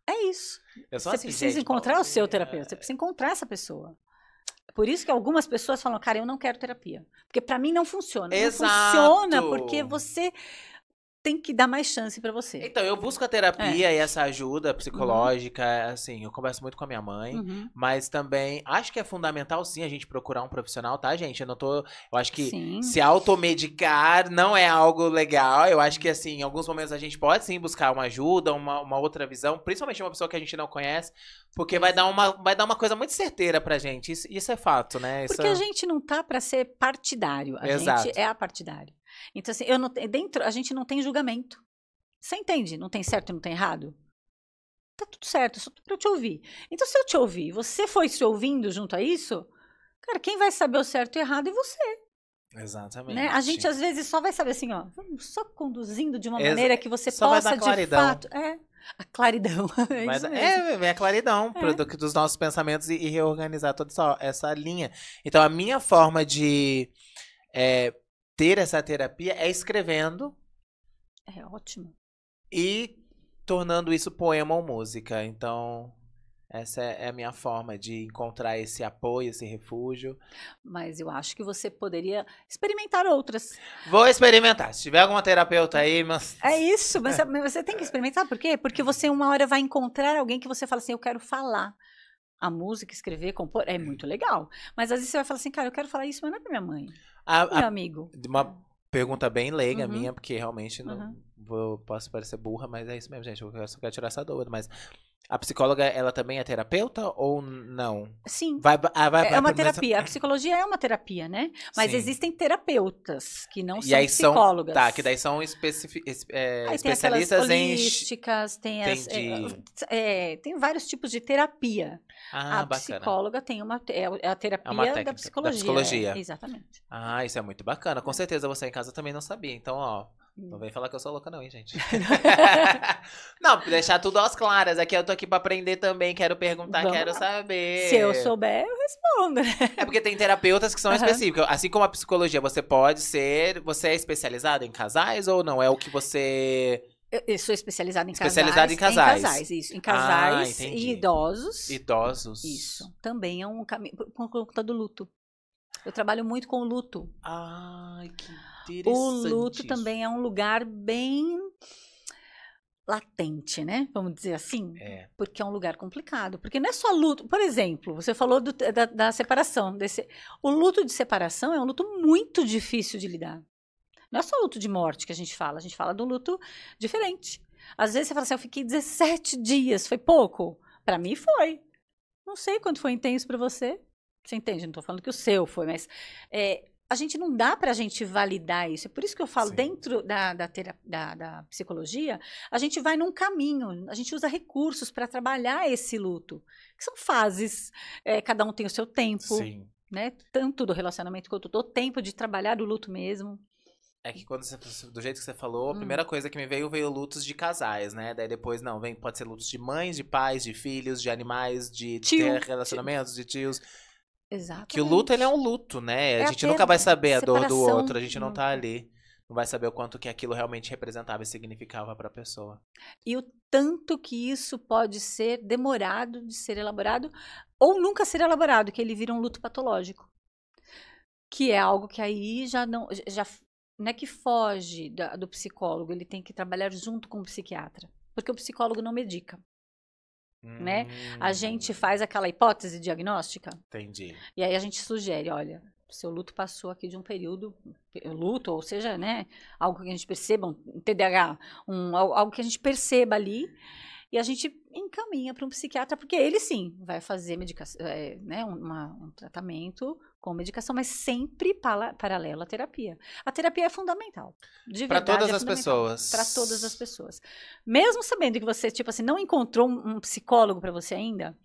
É isso. Você assim, precisa encontrar o seu terapeuta, você precisa encontrar essa pessoa. Por isso que algumas pessoas falam, cara, eu não quero terapia. Porque para mim não funciona. Exato. Não funciona porque você tem que dar mais chance para você. Então, eu busco a terapia é. e essa ajuda psicológica, uhum. assim, eu converso muito com a minha mãe, uhum. mas também acho que é fundamental sim a gente procurar um profissional, tá, gente? Eu não tô, eu acho que sim. se automedicar não é algo legal. Eu acho que assim, em alguns momentos a gente pode sim buscar uma ajuda, uma, uma outra visão, principalmente uma pessoa que a gente não conhece, porque vai dar uma vai dar uma coisa muito certeira pra gente. Isso, isso é fato, né? Isso... Porque a gente não tá para ser partidário, a Exato. gente é a partidário. Então, assim, eu não, dentro, a gente não tem julgamento. Você entende? Não tem certo e não tem errado? Tá tudo certo, é só para eu te ouvir. Então, se eu te ouvir, você foi se ouvindo junto a isso, cara, quem vai saber o certo e o errado é você. Exatamente. Né? A gente às vezes só vai saber assim, ó, só conduzindo de uma Exa maneira que você só possa vai dar de fato. É, a claridão. É, vem é, é, é a claridão é. Pro, dos nossos pensamentos e, e, reorganizar toda essa, essa linha. Então, a minha forma de. É, ter essa terapia é escrevendo. É ótimo. E tornando isso poema ou música. Então, essa é, é a minha forma de encontrar esse apoio, esse refúgio. Mas eu acho que você poderia experimentar outras. Vou experimentar. Se tiver alguma terapeuta aí, mas. É isso, mas você tem que é. experimentar. Por quê? Porque você uma hora vai encontrar alguém que você fala assim: eu quero falar. A música, escrever, compor, é muito legal. Mas às vezes você vai falar assim, cara, eu quero falar isso, mas não é pra minha mãe. A, Meu a, amigo. Uma pergunta bem leiga uhum. minha, porque realmente não uhum. vou, posso parecer burra, mas é isso mesmo, gente. Eu só quero tirar essa dúvida. Mas a psicóloga, ela também é terapeuta ou não? Sim. Vai, vai, ah, é uma terapia. A psicologia é uma terapia, né? Mas Sim. existem terapeutas que não e são psicólogas. São, tá, que daí são especifi, é, especialistas tem holísticas, em. Tem as, é, é, tem vários tipos de terapia. Ah, a bacana. psicóloga tem uma. É, é a é terapia é da psicologia. Da psicologia. É, exatamente. Ah, isso é muito bacana. Com certeza você em casa também não sabia. Então, ó, não hum. vem falar que eu sou louca, não, hein, gente? não, deixar tudo às claras. Aqui eu tô aqui pra aprender também, quero perguntar, Vamos quero lá. saber. Se eu souber, eu respondo, né? É porque tem terapeutas que são uhum. específicos. Assim como a psicologia, você pode ser. Você é especializado em casais ou não? É o que você. Eu sou especializada em casais. Especializada em casais. Em casais, isso. Em casais ah, e idosos. Idosos. Isso. Também é um caminho. Por conta do luto. Eu trabalho muito com luto. Ai, que o luto também é um lugar bem latente, né? Vamos dizer assim. É. Porque é um lugar complicado. Porque não é só luto. Por exemplo, você falou do, da, da, separação. Desse, o luto de separação é um luto muito difícil de lidar. Não é só luto de morte que a gente fala, a gente fala de um luto diferente. Às vezes você fala assim, eu fiquei 17 dias, foi pouco? Para mim foi. Não sei quanto foi intenso para você. Você entende? Não estou falando que o seu foi, mas é, a gente não dá para a gente validar isso. É por isso que eu falo, Sim. dentro da, da, da, da, psicologia, a gente vai num caminho, a gente usa recursos para trabalhar esse luto. Que são fases, é, cada um tem o seu tempo, Sim. né? Tanto do relacionamento quanto do tempo de trabalhar do luto mesmo. É que quando você, do jeito que você falou, a hum. primeira coisa que me veio veio lutos de casais, né? Daí depois, não, vem, pode ser lutos de mães, de pais, de filhos, de animais, de Tio. ter relacionamentos, de tios. Exatamente. Que o luto, ele é um luto, né? É a gente a nunca vai saber a dor do outro, a gente não tá ali. Não vai saber o quanto que aquilo realmente representava e significava para a pessoa. E o tanto que isso pode ser demorado de ser elaborado ou nunca ser elaborado, que ele vira um luto patológico. Que é algo que aí já não já não é que foge da, do psicólogo, ele tem que trabalhar junto com o psiquiatra, porque o psicólogo não medica né? A hum. gente faz aquela hipótese diagnóstica. Entendi. E aí a gente sugere, olha, seu luto passou aqui de um período, luto, ou seja, né, algo que a gente perceba, um TDAH, um, algo que a gente perceba ali, e a gente encaminha para um psiquiatra, porque ele sim vai fazer medicação, é, né, uma, um tratamento com medicação, mas sempre para, paralela à terapia. A terapia é fundamental. Para todas é as pessoas. Para todas as pessoas. Mesmo sabendo que você, tipo assim, não encontrou um psicólogo para você ainda,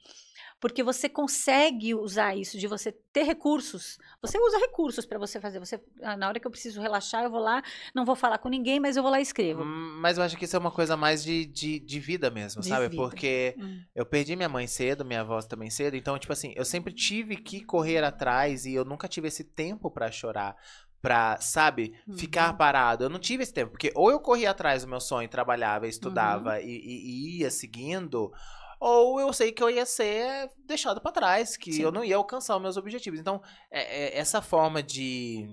porque você consegue usar isso de você ter recursos. Você usa recursos para você fazer. Você ah, na hora que eu preciso relaxar, eu vou lá, não vou falar com ninguém, mas eu vou lá e escrevo. Hum, mas eu acho que isso é uma coisa mais de, de, de vida mesmo, de sabe? Vida. Porque hum. eu perdi minha mãe cedo, minha avó também cedo, então tipo assim, eu sempre tive que correr atrás e eu nunca tive esse tempo para chorar pra, sabe, uhum. ficar parado. Eu não tive esse tempo, porque ou eu corria atrás do meu sonho, trabalhava, uhum. estudava uhum. e, e, e, ia seguindo, ou eu sei que eu ia ser deixado para trás, que Sim. eu não ia alcançar os meus objetivos. Então, é, é essa forma de.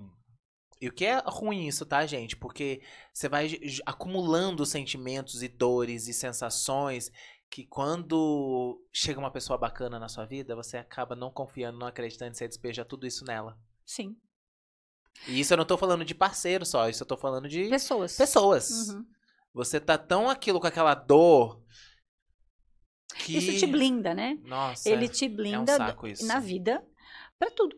E o que é ruim isso, tá, gente? Porque você vai acumulando sentimentos e dores e sensações que quando chega uma pessoa bacana na sua vida, você acaba não confiando, não acreditando, você despeja tudo isso nela. Sim. E isso eu não tô falando de parceiro só, isso eu tô falando de. Pessoas. Pessoas. Uhum. Você tá tão aquilo com aquela dor que... Isso te blinda, né? Nossa. Ele é te blinda é um saco isso. na vida para tudo.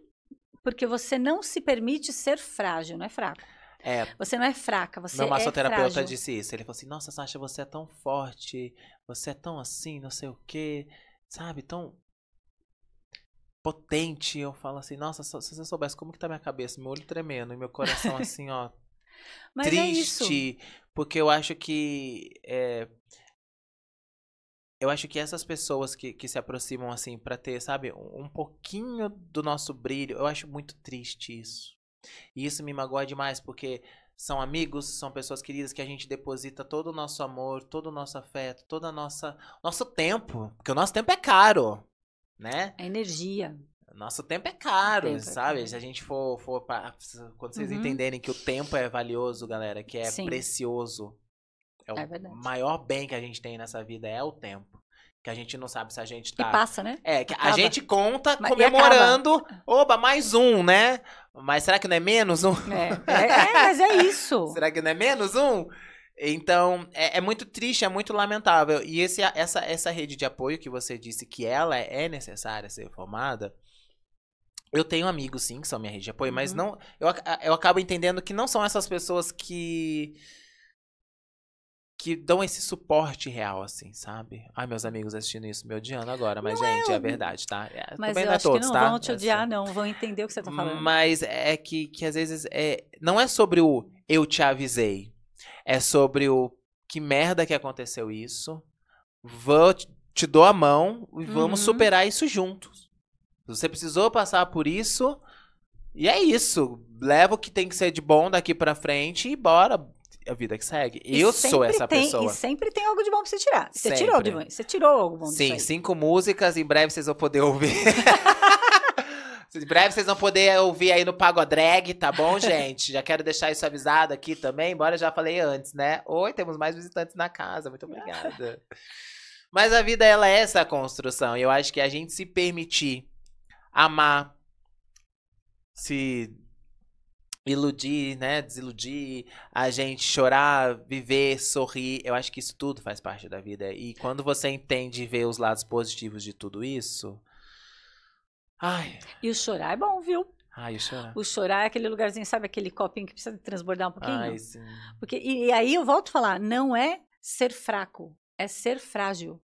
Porque você não se permite ser frágil, não é fraco. É. Você não é fraca, você Meu é massoterapeuta disse isso. Ele falou assim: Nossa, Sasha, você é tão forte, você é tão assim, não sei o quê, sabe? Tão potente. Eu falo assim: Nossa, se você soubesse como que tá minha cabeça, meu olho tremendo e meu coração assim, ó. Mas é triste. É porque eu acho que é, eu acho que essas pessoas que, que se aproximam, assim, para ter, sabe, um pouquinho do nosso brilho, eu acho muito triste isso. E isso me magoa demais, porque são amigos, são pessoas queridas que a gente deposita todo o nosso amor, todo o nosso afeto, todo o nosso tempo. Porque o nosso tempo é caro, né? É energia. Nosso tempo é caro, tempo é sabe? É caro. Se a gente for. for pra... Quando vocês uhum. entenderem que o tempo é valioso, galera, que é Sim. precioso, é o é maior bem que a gente tem nessa vida é o tempo. Que a gente não sabe se a gente tá. E passa, né? É, que acaba. a gente conta comemorando. Oba, mais um, né? Mas será que não é menos um? É, é, é mas é isso. será que não é menos um? Então, é, é, muito triste, é muito lamentável. E esse, essa, essa rede de apoio que você disse que ela é necessária ser formada, eu tenho amigos, sim, que são minha rede de apoio, uhum. mas não. Eu, eu acabo entendendo que não são essas pessoas que que dão esse suporte real, assim, sabe? Ai, meus amigos assistindo isso me odiando agora, mas, não é gente, é, um... é verdade, tá? É, mas eu acho todos, que não tá? vão te odiar, não, vão entender o que você tá falando. Mas é que, que às vezes é... não é sobre o eu te avisei, é sobre o que merda que aconteceu isso, vou, te dou a mão e vamos uhum. superar isso juntos. Você precisou passar por isso, e é isso. Leva o que tem que ser de bom daqui pra frente e bora a vida que segue. E eu sou essa tem, pessoa. E sempre tem algo de bom pra você tirar. Você sempre. tirou de bom. Você tirou algo bom Sim, cinco músicas, em breve vocês vão poder ouvir. em breve vocês vão poder ouvir aí no pago drag, tá bom, gente? já quero deixar isso avisado aqui também, embora já falei antes, né? Oi, temos mais visitantes na casa. Muito obrigada. Mas a vida, ela é essa construção. E eu acho que a gente se permitir amar, se iludir, né, desiludir, a gente chorar, viver, sorrir, eu acho que isso tudo faz parte da vida. E quando você entende e vê os lados positivos de tudo isso, ai. E o chorar é bom, viu? Ai, o chorar. O chorar é aquele lugarzinho, sabe aquele copinho que precisa transbordar um pouquinho? Ai, sim. Porque e, e aí eu volto a falar, não é ser fraco, é ser frágil.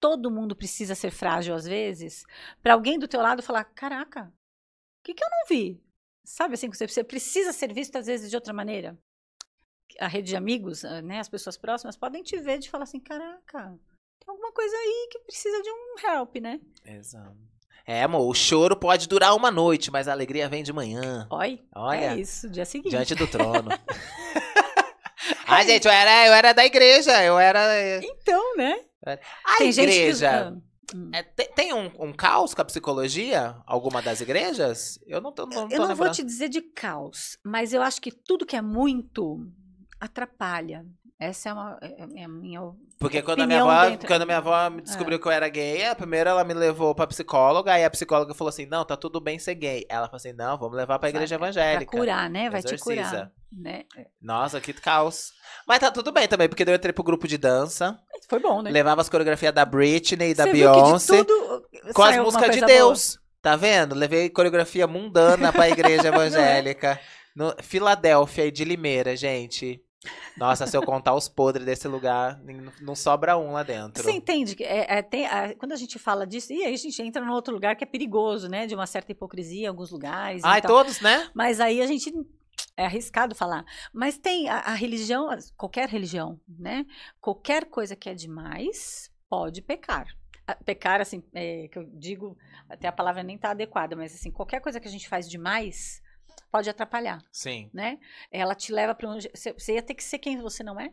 Todo mundo precisa ser frágil às vezes, para alguém do teu lado falar, caraca, o que, que eu não vi? Sabe assim, você precisa ser visto às vezes de outra maneira. A rede de amigos, eh, né, as pessoas próximas, podem te ver de falar assim: caraca, tem alguma coisa aí que precisa de um help, né? Exato. É, amor, o choro pode durar uma noite, mas a alegria vem de manhã. Oi, Olha. É isso, dia seguinte. Diante do trono. ah, gente, eu era, eu era da igreja, eu era. Eh, então, né? era... A Tem igreja. Gente que... Ah. Hum. É, tem, tem um, um, caos com a psicologia? Alguma das igrejas? Eu não, tô, não, eu não vou te dizer de caos, mas eu acho que tudo que é muito atrapalha. Essa é, uma, é, é, é a minha Porque é, quando a minha, avó, dentro... quando a minha avó me descobriu é. que eu era gay, primeiro ela me levou pra psicóloga, aí a psicóloga falou assim, não, tá tudo bem ser gay. Ela falou assim, não, vamos levar pra igreja Vai, evangélica. curar, né? Vai te curar. Né? Nossa, que caos. Mas tá tudo bem também, porque eu entrei pro grupo de dança. Foi bom, né? Levava as coreografias da Britney, da Beyoncé. Com as músicas de Deus. Boa. Tá vendo? Levei coreografia mundana pra igreja evangélica. No, Filadélfia e de Limeira, gente. Nossa, se eu contar os podres desse lugar, não sobra um lá dentro. Você entende? É, é, tem, é, quando a gente fala disso, e aí a gente entra num outro lugar que é perigoso, né? De uma certa hipocrisia em alguns lugares. Ai, todos, né? Mas aí a gente é arriscado falar, mas tem a, a, religião, qualquer religião, né? Qualquer coisa que é demais pode pecar. Ah, pecar, assim, é, que eu digo, até a palavra nem está adequada, mas assim, qualquer coisa que a gente faz demais pode atrapalhar. Sim. Né? Ela te leva para um. Você ia ter que ser quem você não é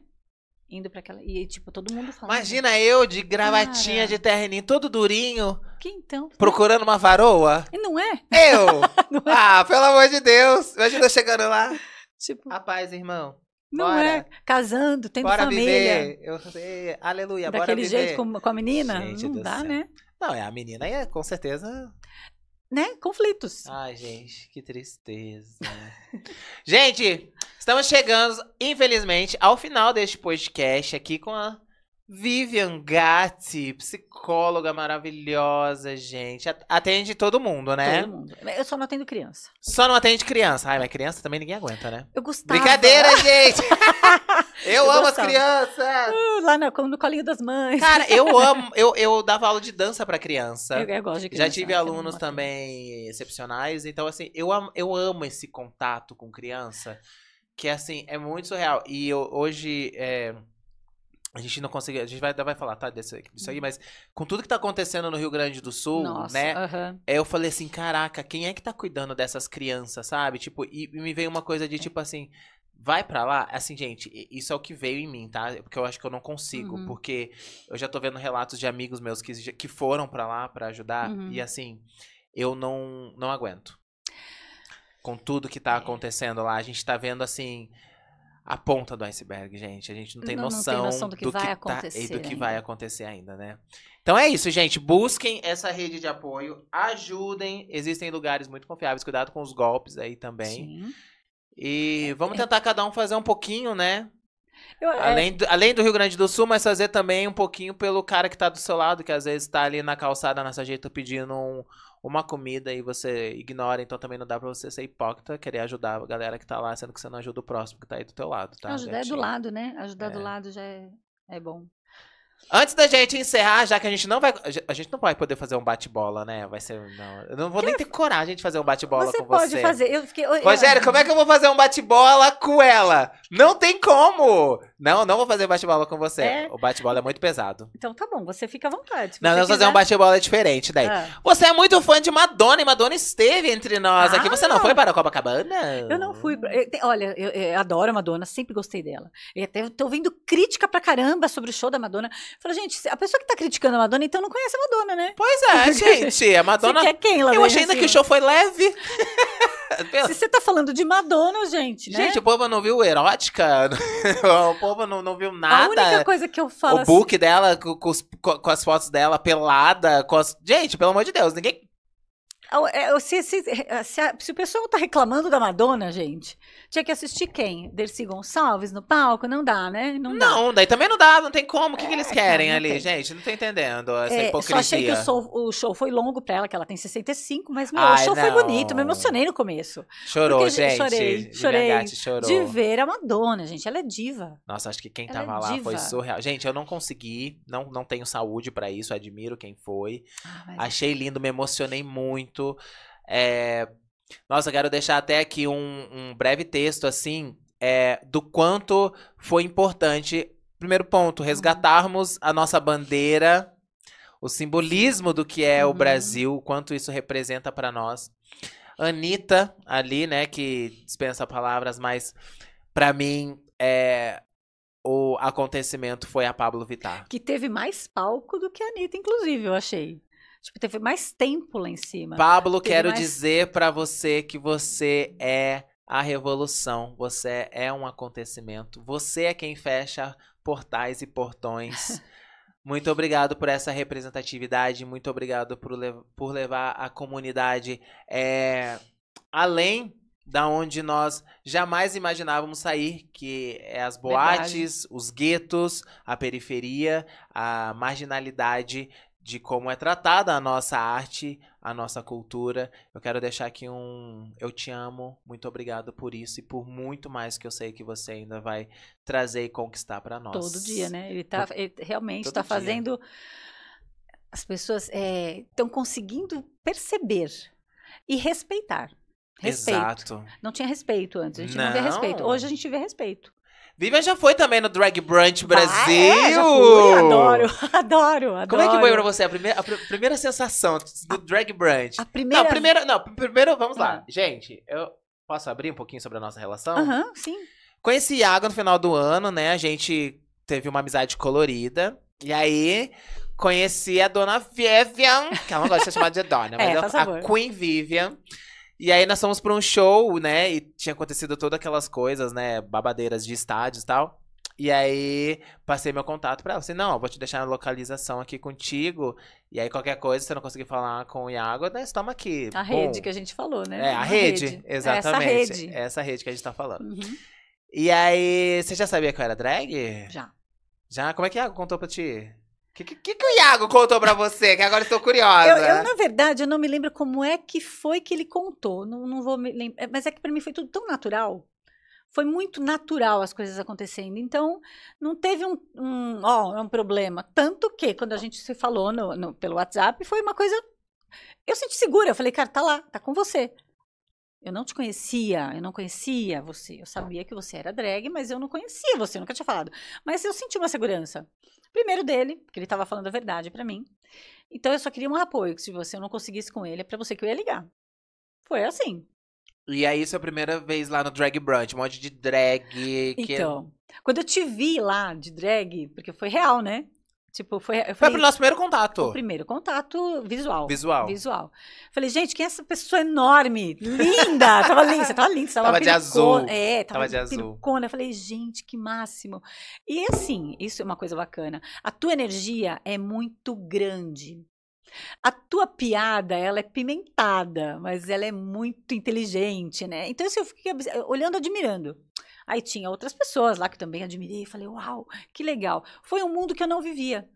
indo pra aquela. E, tipo, todo mundo falando. Imagina eu de gravatinha, Cara. de terreninho, todo durinho. Que então? Procurando uma varoa. E não é? Eu! não é. Ah, pelo amor de Deus! Imagina eu chegando lá. Tipo. Rapaz, irmão. Não bora. é? Casando, tendo bora família. Viver. Eu sei. Aleluia, Daquele bora viver. jeito com, com a menina? Gente não dá, céu. né? Não, é a menina, é, com certeza né, conflitos. Ai, gente, que tristeza. gente, estamos chegando, infelizmente, ao final deste podcast aqui com a Vivian Gatti, psicóloga maravilhosa, gente. Atende todo mundo, né? Todo mundo. Eu só não atendo criança. Só não atende criança. Ai, mas criança também ninguém aguenta, né? Eu gostava. Brincadeira, gente! eu, eu amo gostava. as crianças! Uh, lá no, no colinho das mães. Cara, eu amo. Eu, eu dava aula de dança pra criança. Eu, eu gosto de criança. Já tive alunos também excepcionais. Então, assim, eu amo, eu amo esse contato com criança. Que, assim, é muito surreal. E eu, hoje... É, a gente não consegue, a gente vai, vai falar, tá, disso, disso aí, mas com tudo que tá acontecendo no Rio Grande do Sul, Nossa, né? Uh -huh. É, eu falei assim, caraca, quem é que tá cuidando dessas crianças, sabe? Tipo, e, e me veio uma coisa de é. tipo assim, vai para lá, assim, gente, isso é o que veio em mim, tá? Porque eu acho que eu não consigo, uhum. porque eu já tô vendo relatos de amigos meus que, que foram para lá para ajudar uhum. e assim, eu não não aguento. Com tudo que tá é. acontecendo lá, a gente tá vendo assim, a ponta do iceberg, gente. A gente não tem, não, noção, não tem noção, do que, do vai, que acontecer tá, e do que ainda. vai acontecer ainda, né? Então é isso, gente. Busquem essa rede de apoio, ajudem. Existem lugares muito confiáveis. Cuidado com os golpes aí também. Sim. E vamos é. tentar cada um fazer um pouquinho, né? Eu, é. além, é... do, além do Rio Grande do Sul, mas fazer também um pouquinho pelo cara que tá do seu lado, que às vezes tá ali na calçada, na sarjeta, pedindo um, uma comida e você ignora, então também não dá pra você ser hipócrita, querer ajudar a galera que tá lá, sendo que você não ajuda o próximo que tá aí do teu lado, tá? ajudar é do lado, né? Ajudar é. do lado já é, é bom. Antes da gente encerrar, já que a gente não vai. A gente não vai poder fazer um bate-bola, né? Vai ser. Não, eu não vou que nem ter coragem de fazer um bate-bola com você. Você pode fazer. Eu fiquei, Rogério, como é que eu vou fazer um bate-bola com ela? Não tem como! Não, não vou fazer bate-bola com você. É? O bate-bola é muito pesado. Então tá bom, você fica à vontade. Não, nós vamos fazer um bate-bola diferente daí. Ah. Você é muito fã de Madonna e Madonna esteve entre nós ah, aqui. Você não, não ah. foi para a Copacabana? Eu não fui. Olha, eu, eu adoro a Madonna, sempre gostei dela. E até tô ouvindo crítica pra caramba sobre o show da Madonna. Fala, gente, a pessoa que tá criticando a Madonna, então não conhece a Madonna, né? Pois é, gente. A Madonna. Você quer quem Eu achei ainda que assim? o show foi leve. Se você tá falando de Madonna, gente, né? Gente, o povo não viu erótica. o povo não, não viu nada. A única coisa que eu falo. O book assim... dela, com, com, com, as fotos dela pelada. As... Gente, pelo amor de Deus, ninguém é, se, se, ah, se, se, o pessoal tá reclamando da Madonna, gente, tinha que assistir quem? Dercy Gonçalves no palco? Não dá, né? Não, não dá. daí também não dá, não tem como. O que, é, que eles querem ali, tem. gente? Não tô entendendo essa é, hipocrisia. Só achei que o show, o show, foi longo pra ela, que ela tem 65, mas meu, Ai, o show não. foi bonito, me emocionei no começo. Chorou, porque, gente. Chorei, chorei. Chorou. De ver a Madonna, gente, ela é diva. Nossa, acho que quem ela tava é lá foi surreal. Gente, eu não consegui, não, não tenho saúde para isso, admiro quem foi. Ah, mas... Achei lindo, me emocionei muito muito. É... Nossa, quero deixar até aqui um, um breve texto, assim, é, do quanto foi importante. Primeiro ponto, uhum. resgatarmos a nossa bandeira, o simbolismo do que é uhum. o Brasil, o quanto isso representa para nós. Anitta, ali, né, que dispensa palavras, mas para mim é, o acontecimento foi a Pablo Vittar. Que teve mais palco do que a Anitta, inclusive, eu achei. Tipo, teve mais tempo lá em cima. Pablo, quero mais... dizer para você que você é a revolução, você é um acontecimento, você é quem fecha portais e portões. Muito obrigado por essa representatividade, muito obrigado por, le por levar a comunidade é, além da onde nós jamais imaginávamos sair, que é as boates, Verdade. os guetos, a periferia, a marginalidade de como é tratada a nossa arte, a nossa cultura. Eu quero deixar aqui um eu te amo, muito obrigado por isso e por muito mais que eu sei que você ainda vai trazer e conquistar para nós. Todo dia, né? Ele tá ele realmente está fazendo as pessoas estão eh, é, conseguindo perceber e respeitar. Respeito. Exato. Não tinha respeito antes, a gente não, não vê respeito. Hoje a gente vê respeito. Vivian já foi também no Drag Brunch Brasil. Ah, é, já fui, adoro, adoro, adoro. Como é que foi pra você a primeira, a pr primeira sensação do a, Drag Brunch? A primeira... Não, primeira, não primeiro, vamos lá. Hum. Gente, eu posso abrir um pouquinho sobre a nossa relação? Aham, sim. Conheci Iago no final do ano, né? A gente teve uma amizade colorida. E aí, conheci a dona Vivian, que ela não gosta de ser chamada de dona, é, mas é, a, a Queen Vivian. E aí nós fomos pra um show, né? E tinha acontecido todas aquelas coisas, né? Babadeiras de estádios e tal. E aí passei meu contato pra ela. Falei, não, vou te deixar na localização aqui contigo. E aí qualquer coisa, se você não conseguir falar com o Iago, né? toma aqui. A Bom, rede que a gente falou, né? É, a, a rede, rede, é, exatamente. Essa rede. Essa rede que a gente tá falando. Uhum. E aí, você já sabia que eu era drag? Já. Já? Como é que a é? Iago contou pra ti? O que, que, que, o Iago contou para você? Que agora estou curiosa. Eu, eu, na verdade, eu não me lembro como é que foi que ele contou. Não, não vou me lembrar. Mas é que para mim foi tudo tão natural. Foi muito natural as coisas acontecendo. Então, não teve um, um, ó, um problema. Tanto que, quando a gente se falou no, no, pelo WhatsApp, foi uma coisa. Eu senti segura. Eu falei, cara, tá lá, tá com você. Eu não te conhecia, eu não conhecia você. Eu sabia que você era drag, mas eu não conhecia você, eu nunca tinha falado. Mas eu senti uma segurança. Primeiro dele, porque ele estava falando a verdade para mim. Então eu só queria um apoio, que se você não conseguisse com ele, é para você que eu ia ligar. Foi assim. E aí, sua primeira vez lá no Drag Brunch, um monte de drag. Que... Então, quando eu te vi lá de drag, porque foi real, né? Tipo, foi. foi pro nosso primeiro contato. O primeiro contato visual. Visual. Visual. Falei, gente, quem é essa pessoa enorme? Linda! tava linda, você tava linda, você tava, tava de azul. É, tava, tava de piricona. azul. falei, gente, que máximo. E assim, isso é uma coisa bacana. A tua energia é muito grande. A tua piada, ela é pimentada, mas ela é muito inteligente, né? Então, assim, eu fiquei olhando, admirando. Aí tinha outras pessoas lá que também admirei, falei, uau, que legal. Foi um mundo que eu não vivia.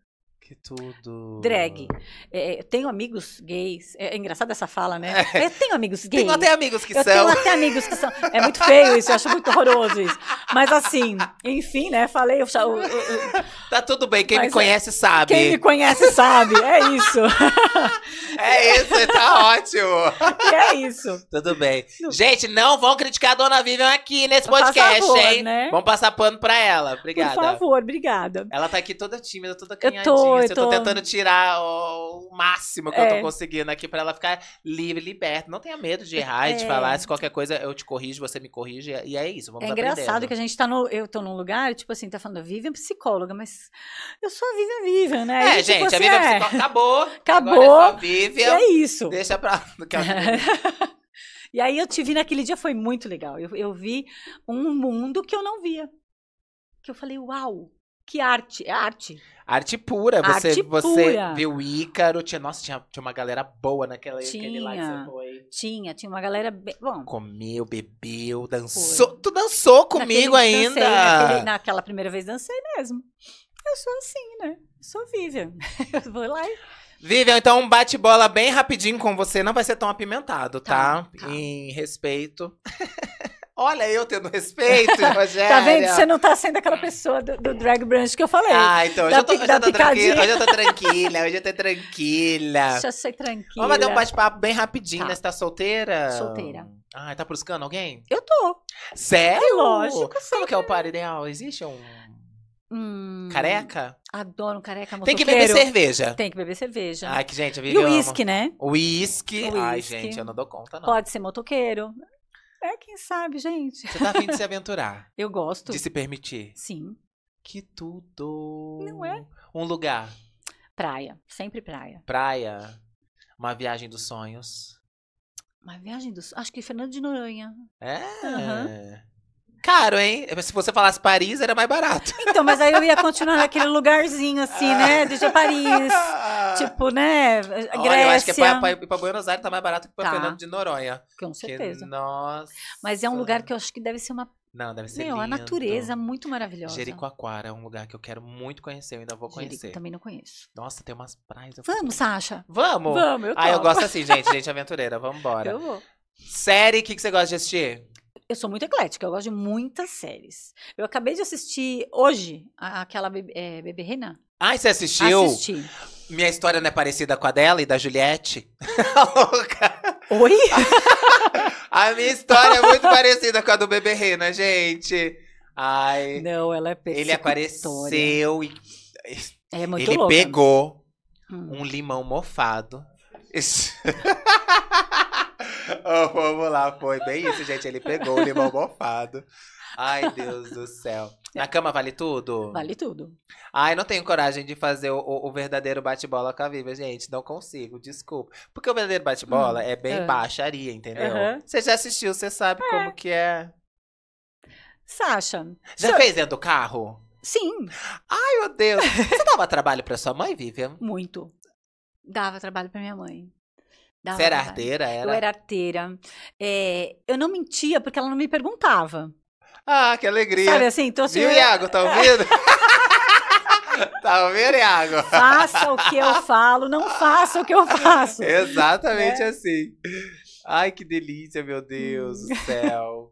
Que tudo. Drag. É, eu é, tenho amigos gays. É, é engraçado essa fala, né? É. Eu tenho amigos gays. Tenho até amigos que eu são. Eu tenho até amigos que são. É muito feio isso, eu acho muito horroroso isso. Mas assim, enfim, né? Falei. Eu, eu, eu... Tá tudo bem, quem Mas, me é, conhece sabe. Quem me conhece sabe, é isso. É isso, tá ótimo. E é isso. Tudo bem. Gente, não vão criticar a dona Vivian aqui nesse podcast, favor, hein? Né? Vamos passar pano pra ela. Obrigada. Por favor, obrigada. Ela tá aqui toda tímida, toda canhadinha. Eu tô, eu tô, tentando tirar o, máximo que é. eu tô é. conseguindo aqui pra ela ficar livre, liberta. Não tenha medo de errar e de é. falar. Se qualquer coisa eu te corrijo, você me corrige. E é isso, vamos É aprendendo. engraçado que a gente tá no... Eu tô num lugar, tipo assim, tá falando, Vivian é psicóloga, mas eu sou a Vivian Vivian, né? É, e, tipo gente, a assim, Vivian é. psicóloga. Acabou. Acabou. Agora é, Vivian, é isso. Deixa pra... E aí eu te vi naquele dia, foi muito legal. Eu, eu vi um mundo que eu não via. Que eu falei, uau, que arte. É arte. Arte pura. Você, arte você pura. viu Ícaro. Tinha, nossa, tinha, tinha uma galera boa naquela tinha, que você foi. Tinha, tinha uma galera. Be... Bom. Comeu, bebeu, dançou. Foi. Tu dançou comigo naquele, ainda? Dancei, naquele, naquela primeira vez dancei mesmo. Eu sou assim, né? Sou Vivian. Eu vou lá e. Vivian, então um bate-bola bem rapidinho com você. Não vai ser tão apimentado, tá? tá, tá. Em respeito. Olha, eu tendo respeito, Rogério. tá vendo? Você não tá sendo aquela pessoa do, do drag brunch que eu falei. Ah, então, hoje, da, eu, tô, hoje, eu, tô tranquila, hoje eu tô tranquila. Hoje eu tô tranquila. Deixa eu ser tranquila. Vamos dar um bate-papo bem rapidinho, tá. né? Você tá solteira? Solteira. Ah, tá buscando alguém? Eu tô. Sério? É lógico, sim. Como que é o par ideal? Existe um... Hum, careca? Adoro careca Tem que beber cerveja. Tem que beber cerveja. Ai, que gente, eu E o uísque, né? Uísque. Ai, gente, eu não dou conta, não. Pode ser motoqueiro. É, quem sabe, gente. Você tá afim de se aventurar. Eu gosto. De se permitir. Sim. Que tudo. Não é? Um lugar. Praia. Sempre praia. Praia. Uma viagem dos sonhos. Uma viagem dos. Acho que Fernando de Noronha. É. Uhum. Caro, hein? Se você falasse Paris, era mais barato. Então, mas aí eu ia continuar naquele lugarzinho, assim, né? Deixa Paris. tipo, né? Grécia. Olha, eu acho que pra, pra, pra Buenos Aires tá mais barato que pra tá. Fernando de Noronha. Com certeza. Que, nossa. Mas é um lugar que eu acho que deve ser uma não, deve ser Meu, lindo. a natureza muito maravilhosa. Jericoacoara é um lugar que eu quero muito conhecer, eu ainda vou conhecer. Jerico, também não conheço. Nossa, tem umas praias. Vamos, Sasha. Vamos? Vamos, eu tô. Ah, eu gosto assim, gente, gente aventureira, vamos embora. Eu vou. Série, o que, que você gosta de assistir? eu sou muito eclética, eu gosto de muitas séries. Eu acabei de assistir hoje aquela Bebê, é, Bebê Renan. Ah, você assistiu? Assisti. Minha história não é parecida com a dela e da Juliette? Tá louca! Oi? a minha história é muito parecida com a do Bebê Renan, gente. Ai. Não, ela é Ele apareceu e. É muito Ele louca, pegou hum. um limão mofado. oh, vamos lá, foi bem isso, gente. Ele pegou o limão mofado. Ai, Deus do céu. Na cama vale tudo? Vale tudo. Ai, não tenho coragem de fazer o, o, verdadeiro bate-bola com a Viva, gente. Não consigo, desculpa. Porque o verdadeiro bate-bola hum, é bem é. baixaria, entendeu? Você já assistiu, você sabe é. como que é. Sasha. Já senhor... fez dentro do carro? Sim. Ai, meu Deus. Você dava trabalho pra sua mãe, Vivian? Muito. Dava trabalho pra minha mãe. Dava Você era trabalho. arteira? Era? Eu era arteira. É, eu não mentia porque ela não me perguntava. Ah, que alegria. Sabe assim? Então, assim Viu, Iago? Tá ouvindo? Tá ouvindo, Iago? Faça o que eu falo, não faça o que eu faço. Exatamente é. assim. Ai, que delícia, meu Deus do hum. céu.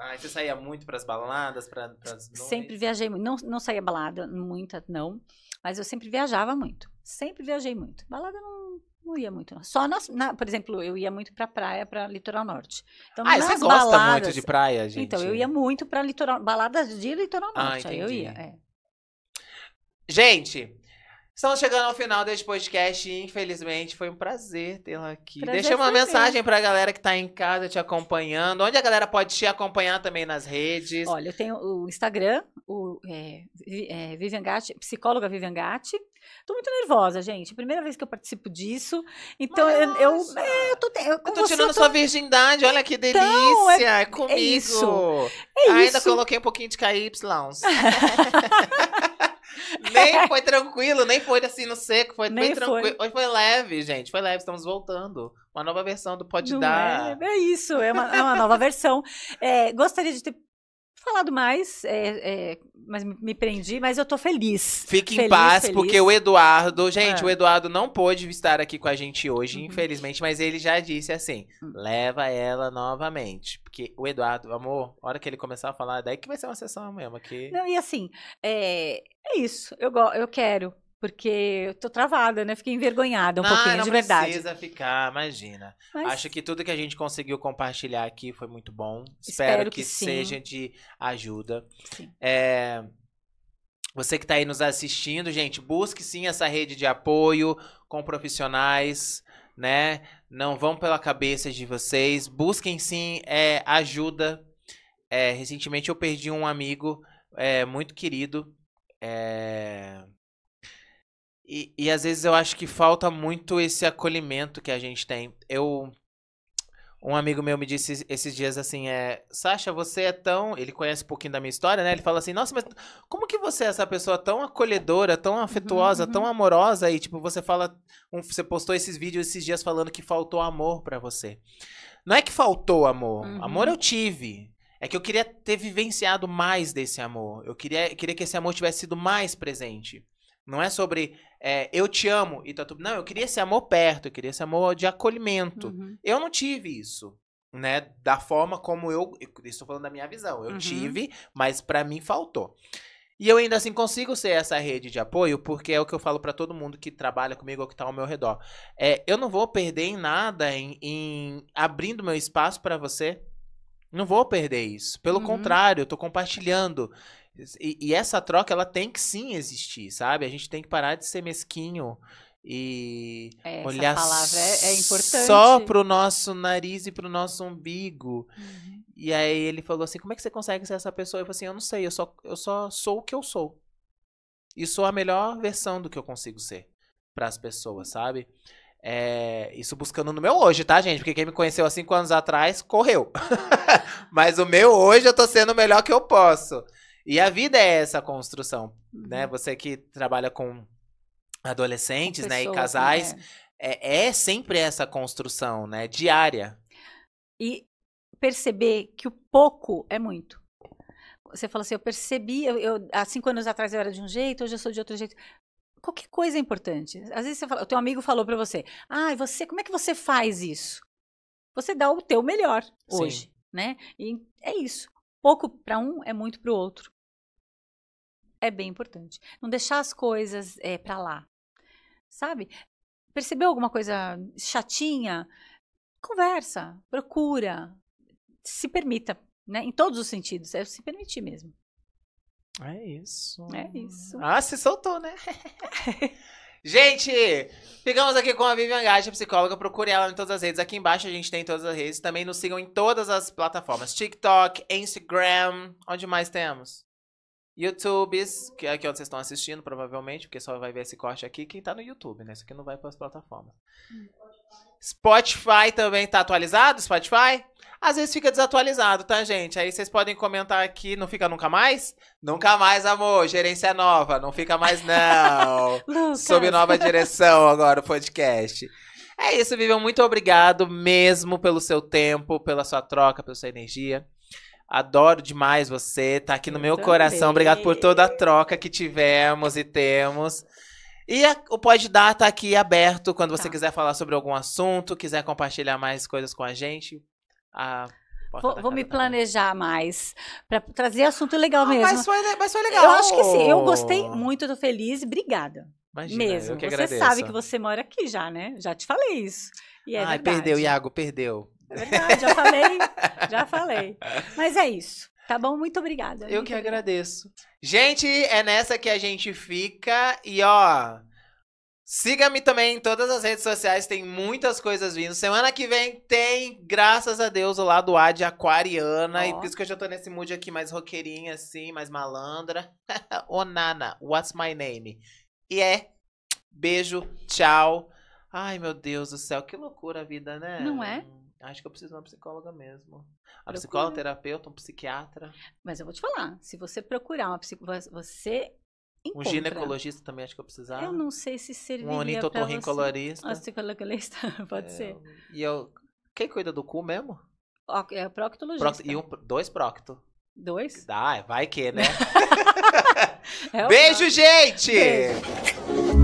Ai, você saía muito para as baladas, para Sempre viajei muito. Não, não saía balada, muita não, mas eu sempre viajava muito. Sempre viajei muito. Balada não não ia muito. Não. Só nós, na, por exemplo, eu ia muito pra praia, pra litoral norte. Então, ah, você gosta baladas, muito de praia, gente? Então, eu ia muito pra litoral, baladas de litoral ah, norte. Ah, aí eu ia, é. Gente, Estamos chegando ao final desse podcast. Infelizmente, foi um prazer tê-la aqui. Prazer Deixa uma saber. mensagem para a galera que está em casa te acompanhando. Onde a galera pode te acompanhar também nas redes? Olha, eu tenho o Instagram, o é, é, Vivian Gatti, psicóloga Vivian Gatti. Tô muito nervosa, gente. Primeira vez que eu participo disso. Então, eu, eu, é, eu, tô. Eu, eu tô tirando eu tô... sua virgindade. Olha que delícia. Então, é, é, é comigo. É isso. É isso. Ainda coloquei um pouquinho de KY. nem foi tranquilo, nem foi assim no seco, foi, nem tranquilo. Foi. Hoje foi leve, gente, foi leve, estamos voltando. Uma nova versão do Pode Não Dar. É, é isso, é uma, é uma nova versão. É, gostaria de ter falado mais, é, é, mas me prendi, mas eu tô feliz. Fique feliz, em paz, feliz. porque o Eduardo. Gente, ah. o Eduardo não pôde estar aqui com a gente hoje, uhum. infelizmente, mas ele já disse assim: uhum. leva ela novamente. Porque o Eduardo, amor, a hora que ele começar a falar, daí que vai ser uma sessão mesmo. Que... Não, e assim, é, é isso. Eu, eu quero porque eu tô travada, né? Fiquei envergonhada um não, pouquinho, não de verdade. Não precisa ficar, imagina. Mas... Acho que tudo que a gente conseguiu compartilhar aqui foi muito bom. Espero, Espero que, que seja de ajuda. Sim. É... Você que está aí nos assistindo, gente, busque sim essa rede de apoio com profissionais, né? Não vão pela cabeça de vocês. Busquem sim é, ajuda. É, recentemente eu perdi um amigo é, muito querido. É e, e às vezes eu acho que falta muito esse acolhimento que a gente tem. Eu. Um amigo meu me disse esses dias assim, é, Sasha, você é tão, ele conhece um pouquinho da minha história, né? Ele fala assim: "Nossa, mas como que você é essa pessoa tão acolhedora, tão uhum, afetuosa, uhum. tão amorosa e tipo, você fala, um, você postou esses vídeos esses dias falando que faltou amor para você". Não é que faltou amor. Uhum. Amor eu tive. É que eu queria ter vivenciado mais desse amor. Eu queria, queria que esse amor tivesse sido mais presente. Não é sobre é, eu te amo e tá tudo. Não, eu queria esse amor perto, eu queria esse amor de acolhimento. Uhum. Eu não tive isso, né? Da forma como eu. Estou falando da minha visão. Eu uhum. tive, mas para mim faltou. E eu ainda assim consigo ser essa rede de apoio, porque é o que eu falo para todo mundo que trabalha comigo ou que tá ao meu redor. É, eu não vou perder em nada em, em abrindo meu espaço para você. Não vou perder isso. Pelo uhum. contrário, eu tô compartilhando. E, e, essa troca, ela tem que sim existir, sabe? A gente tem que parar de ser mesquinho e é, olhar é, é só pro nosso nariz e pro nosso umbigo. Uhum. E aí ele falou assim: como é que você consegue ser essa pessoa? Eu falei assim: eu não sei, eu só, eu só sou o que eu sou. E sou a melhor versão do que eu consigo ser para as pessoas, sabe? É, isso buscando no meu hoje, tá, gente? Porque quem me conheceu há cinco anos atrás correu. Mas o meu hoje eu tô sendo o melhor que eu posso. E a vida é essa construção, né? uhum. né? Você que trabalha com adolescentes, com pessoas, né, e casais, né? É, é sempre essa construção, né, diária. E perceber que o pouco é muito. Você fala assim, eu percebi, eu, eu há cinco anos atrás eu era de um jeito, hoje eu sou de outro jeito qualquer coisa é importante. Às vezes você fala, o teu amigo falou para você: "Ah, você, como é que você faz isso?" Você dá o teu melhor hoje, Sim. né? E é isso. Pouco para um é muito para o outro. É bem importante. Não deixar as coisas é, eh, para lá. Sabe? Percebeu alguma coisa chatinha? Conversa, procura, se permita, né? Em todos os sentidos, é se permitir mesmo. É isso. É isso. Ah, se soltou, né? Gente, ficamos aqui com a Vivian Gacha, psicóloga. Procure ela em todas as redes. Aqui embaixo a gente tem todas as redes. Também nos sigam em todas as plataformas: TikTok, Instagram. Onde mais temos? YouTubes, que é aqui onde vocês estão assistindo, provavelmente, porque só vai ver esse corte aqui quem tá no YouTube, né? Isso aqui não vai para as plataformas. Spotify também tá atualizado, Spotify? Às vezes fica desatualizado, tá, gente? Aí vocês podem comentar aqui, não fica nunca mais? Nunca mais, amor, gerência nova, não fica mais não. Sob nova direção agora o podcast. É isso, Vivian, muito obrigado mesmo pelo seu tempo, pela sua troca, pela sua energia. Adoro demais você, tá aqui no eu meu também. coração. Obrigado por toda a troca que tivemos e temos. E a, o Pode Dar tá aqui aberto quando você tá. quiser falar sobre algum assunto, quiser compartilhar mais coisas com a gente. A vou, vou me tá planejar mais para trazer assunto legal ah, mesmo. Mas foi, mas foi legal. Eu acho que sim. Eu gostei muito, do feliz. Obrigada. Imagina, mesmo. você agradeço. sabe que você mora aqui já, né? Já te falei isso. E é Ai, verdade. perdeu, Iago, perdeu. É verdade, já falei. já falei. Mas é isso. Tá bom? Muito obrigada. Eu muito que obrigada. agradeço. Gente, é nessa que a gente fica. E ó, siga-me também em todas as redes sociais, tem muitas coisas vindo. Semana que vem tem, graças a Deus, o lado A de Aquariana. Oh. E por isso que eu já tô nesse mood aqui mais roqueirinha, assim, mais malandra. Onana, what's my name? E é. Beijo, tchau. Ai, meu Deus do céu, que loucura a vida, né? Não é? Acho que eu preciso de uma psicóloga mesmo. Uma psicóloga, terapeuta, um psiquiatra. Mas eu vou te falar, se você procurar uma psicóloga, você encontra. Um ginecologista também acho que eu precisava. Eu não sei se serviria Um ornitorrincolorista. Um psicologista, pode é, ser. E eu... Quem cuida do cu mesmo? É o, é proctologista. Proct... E um, dois procto. Dois? Dá, ah, vai que, né? é Beijo, próprio. gente! Beijo.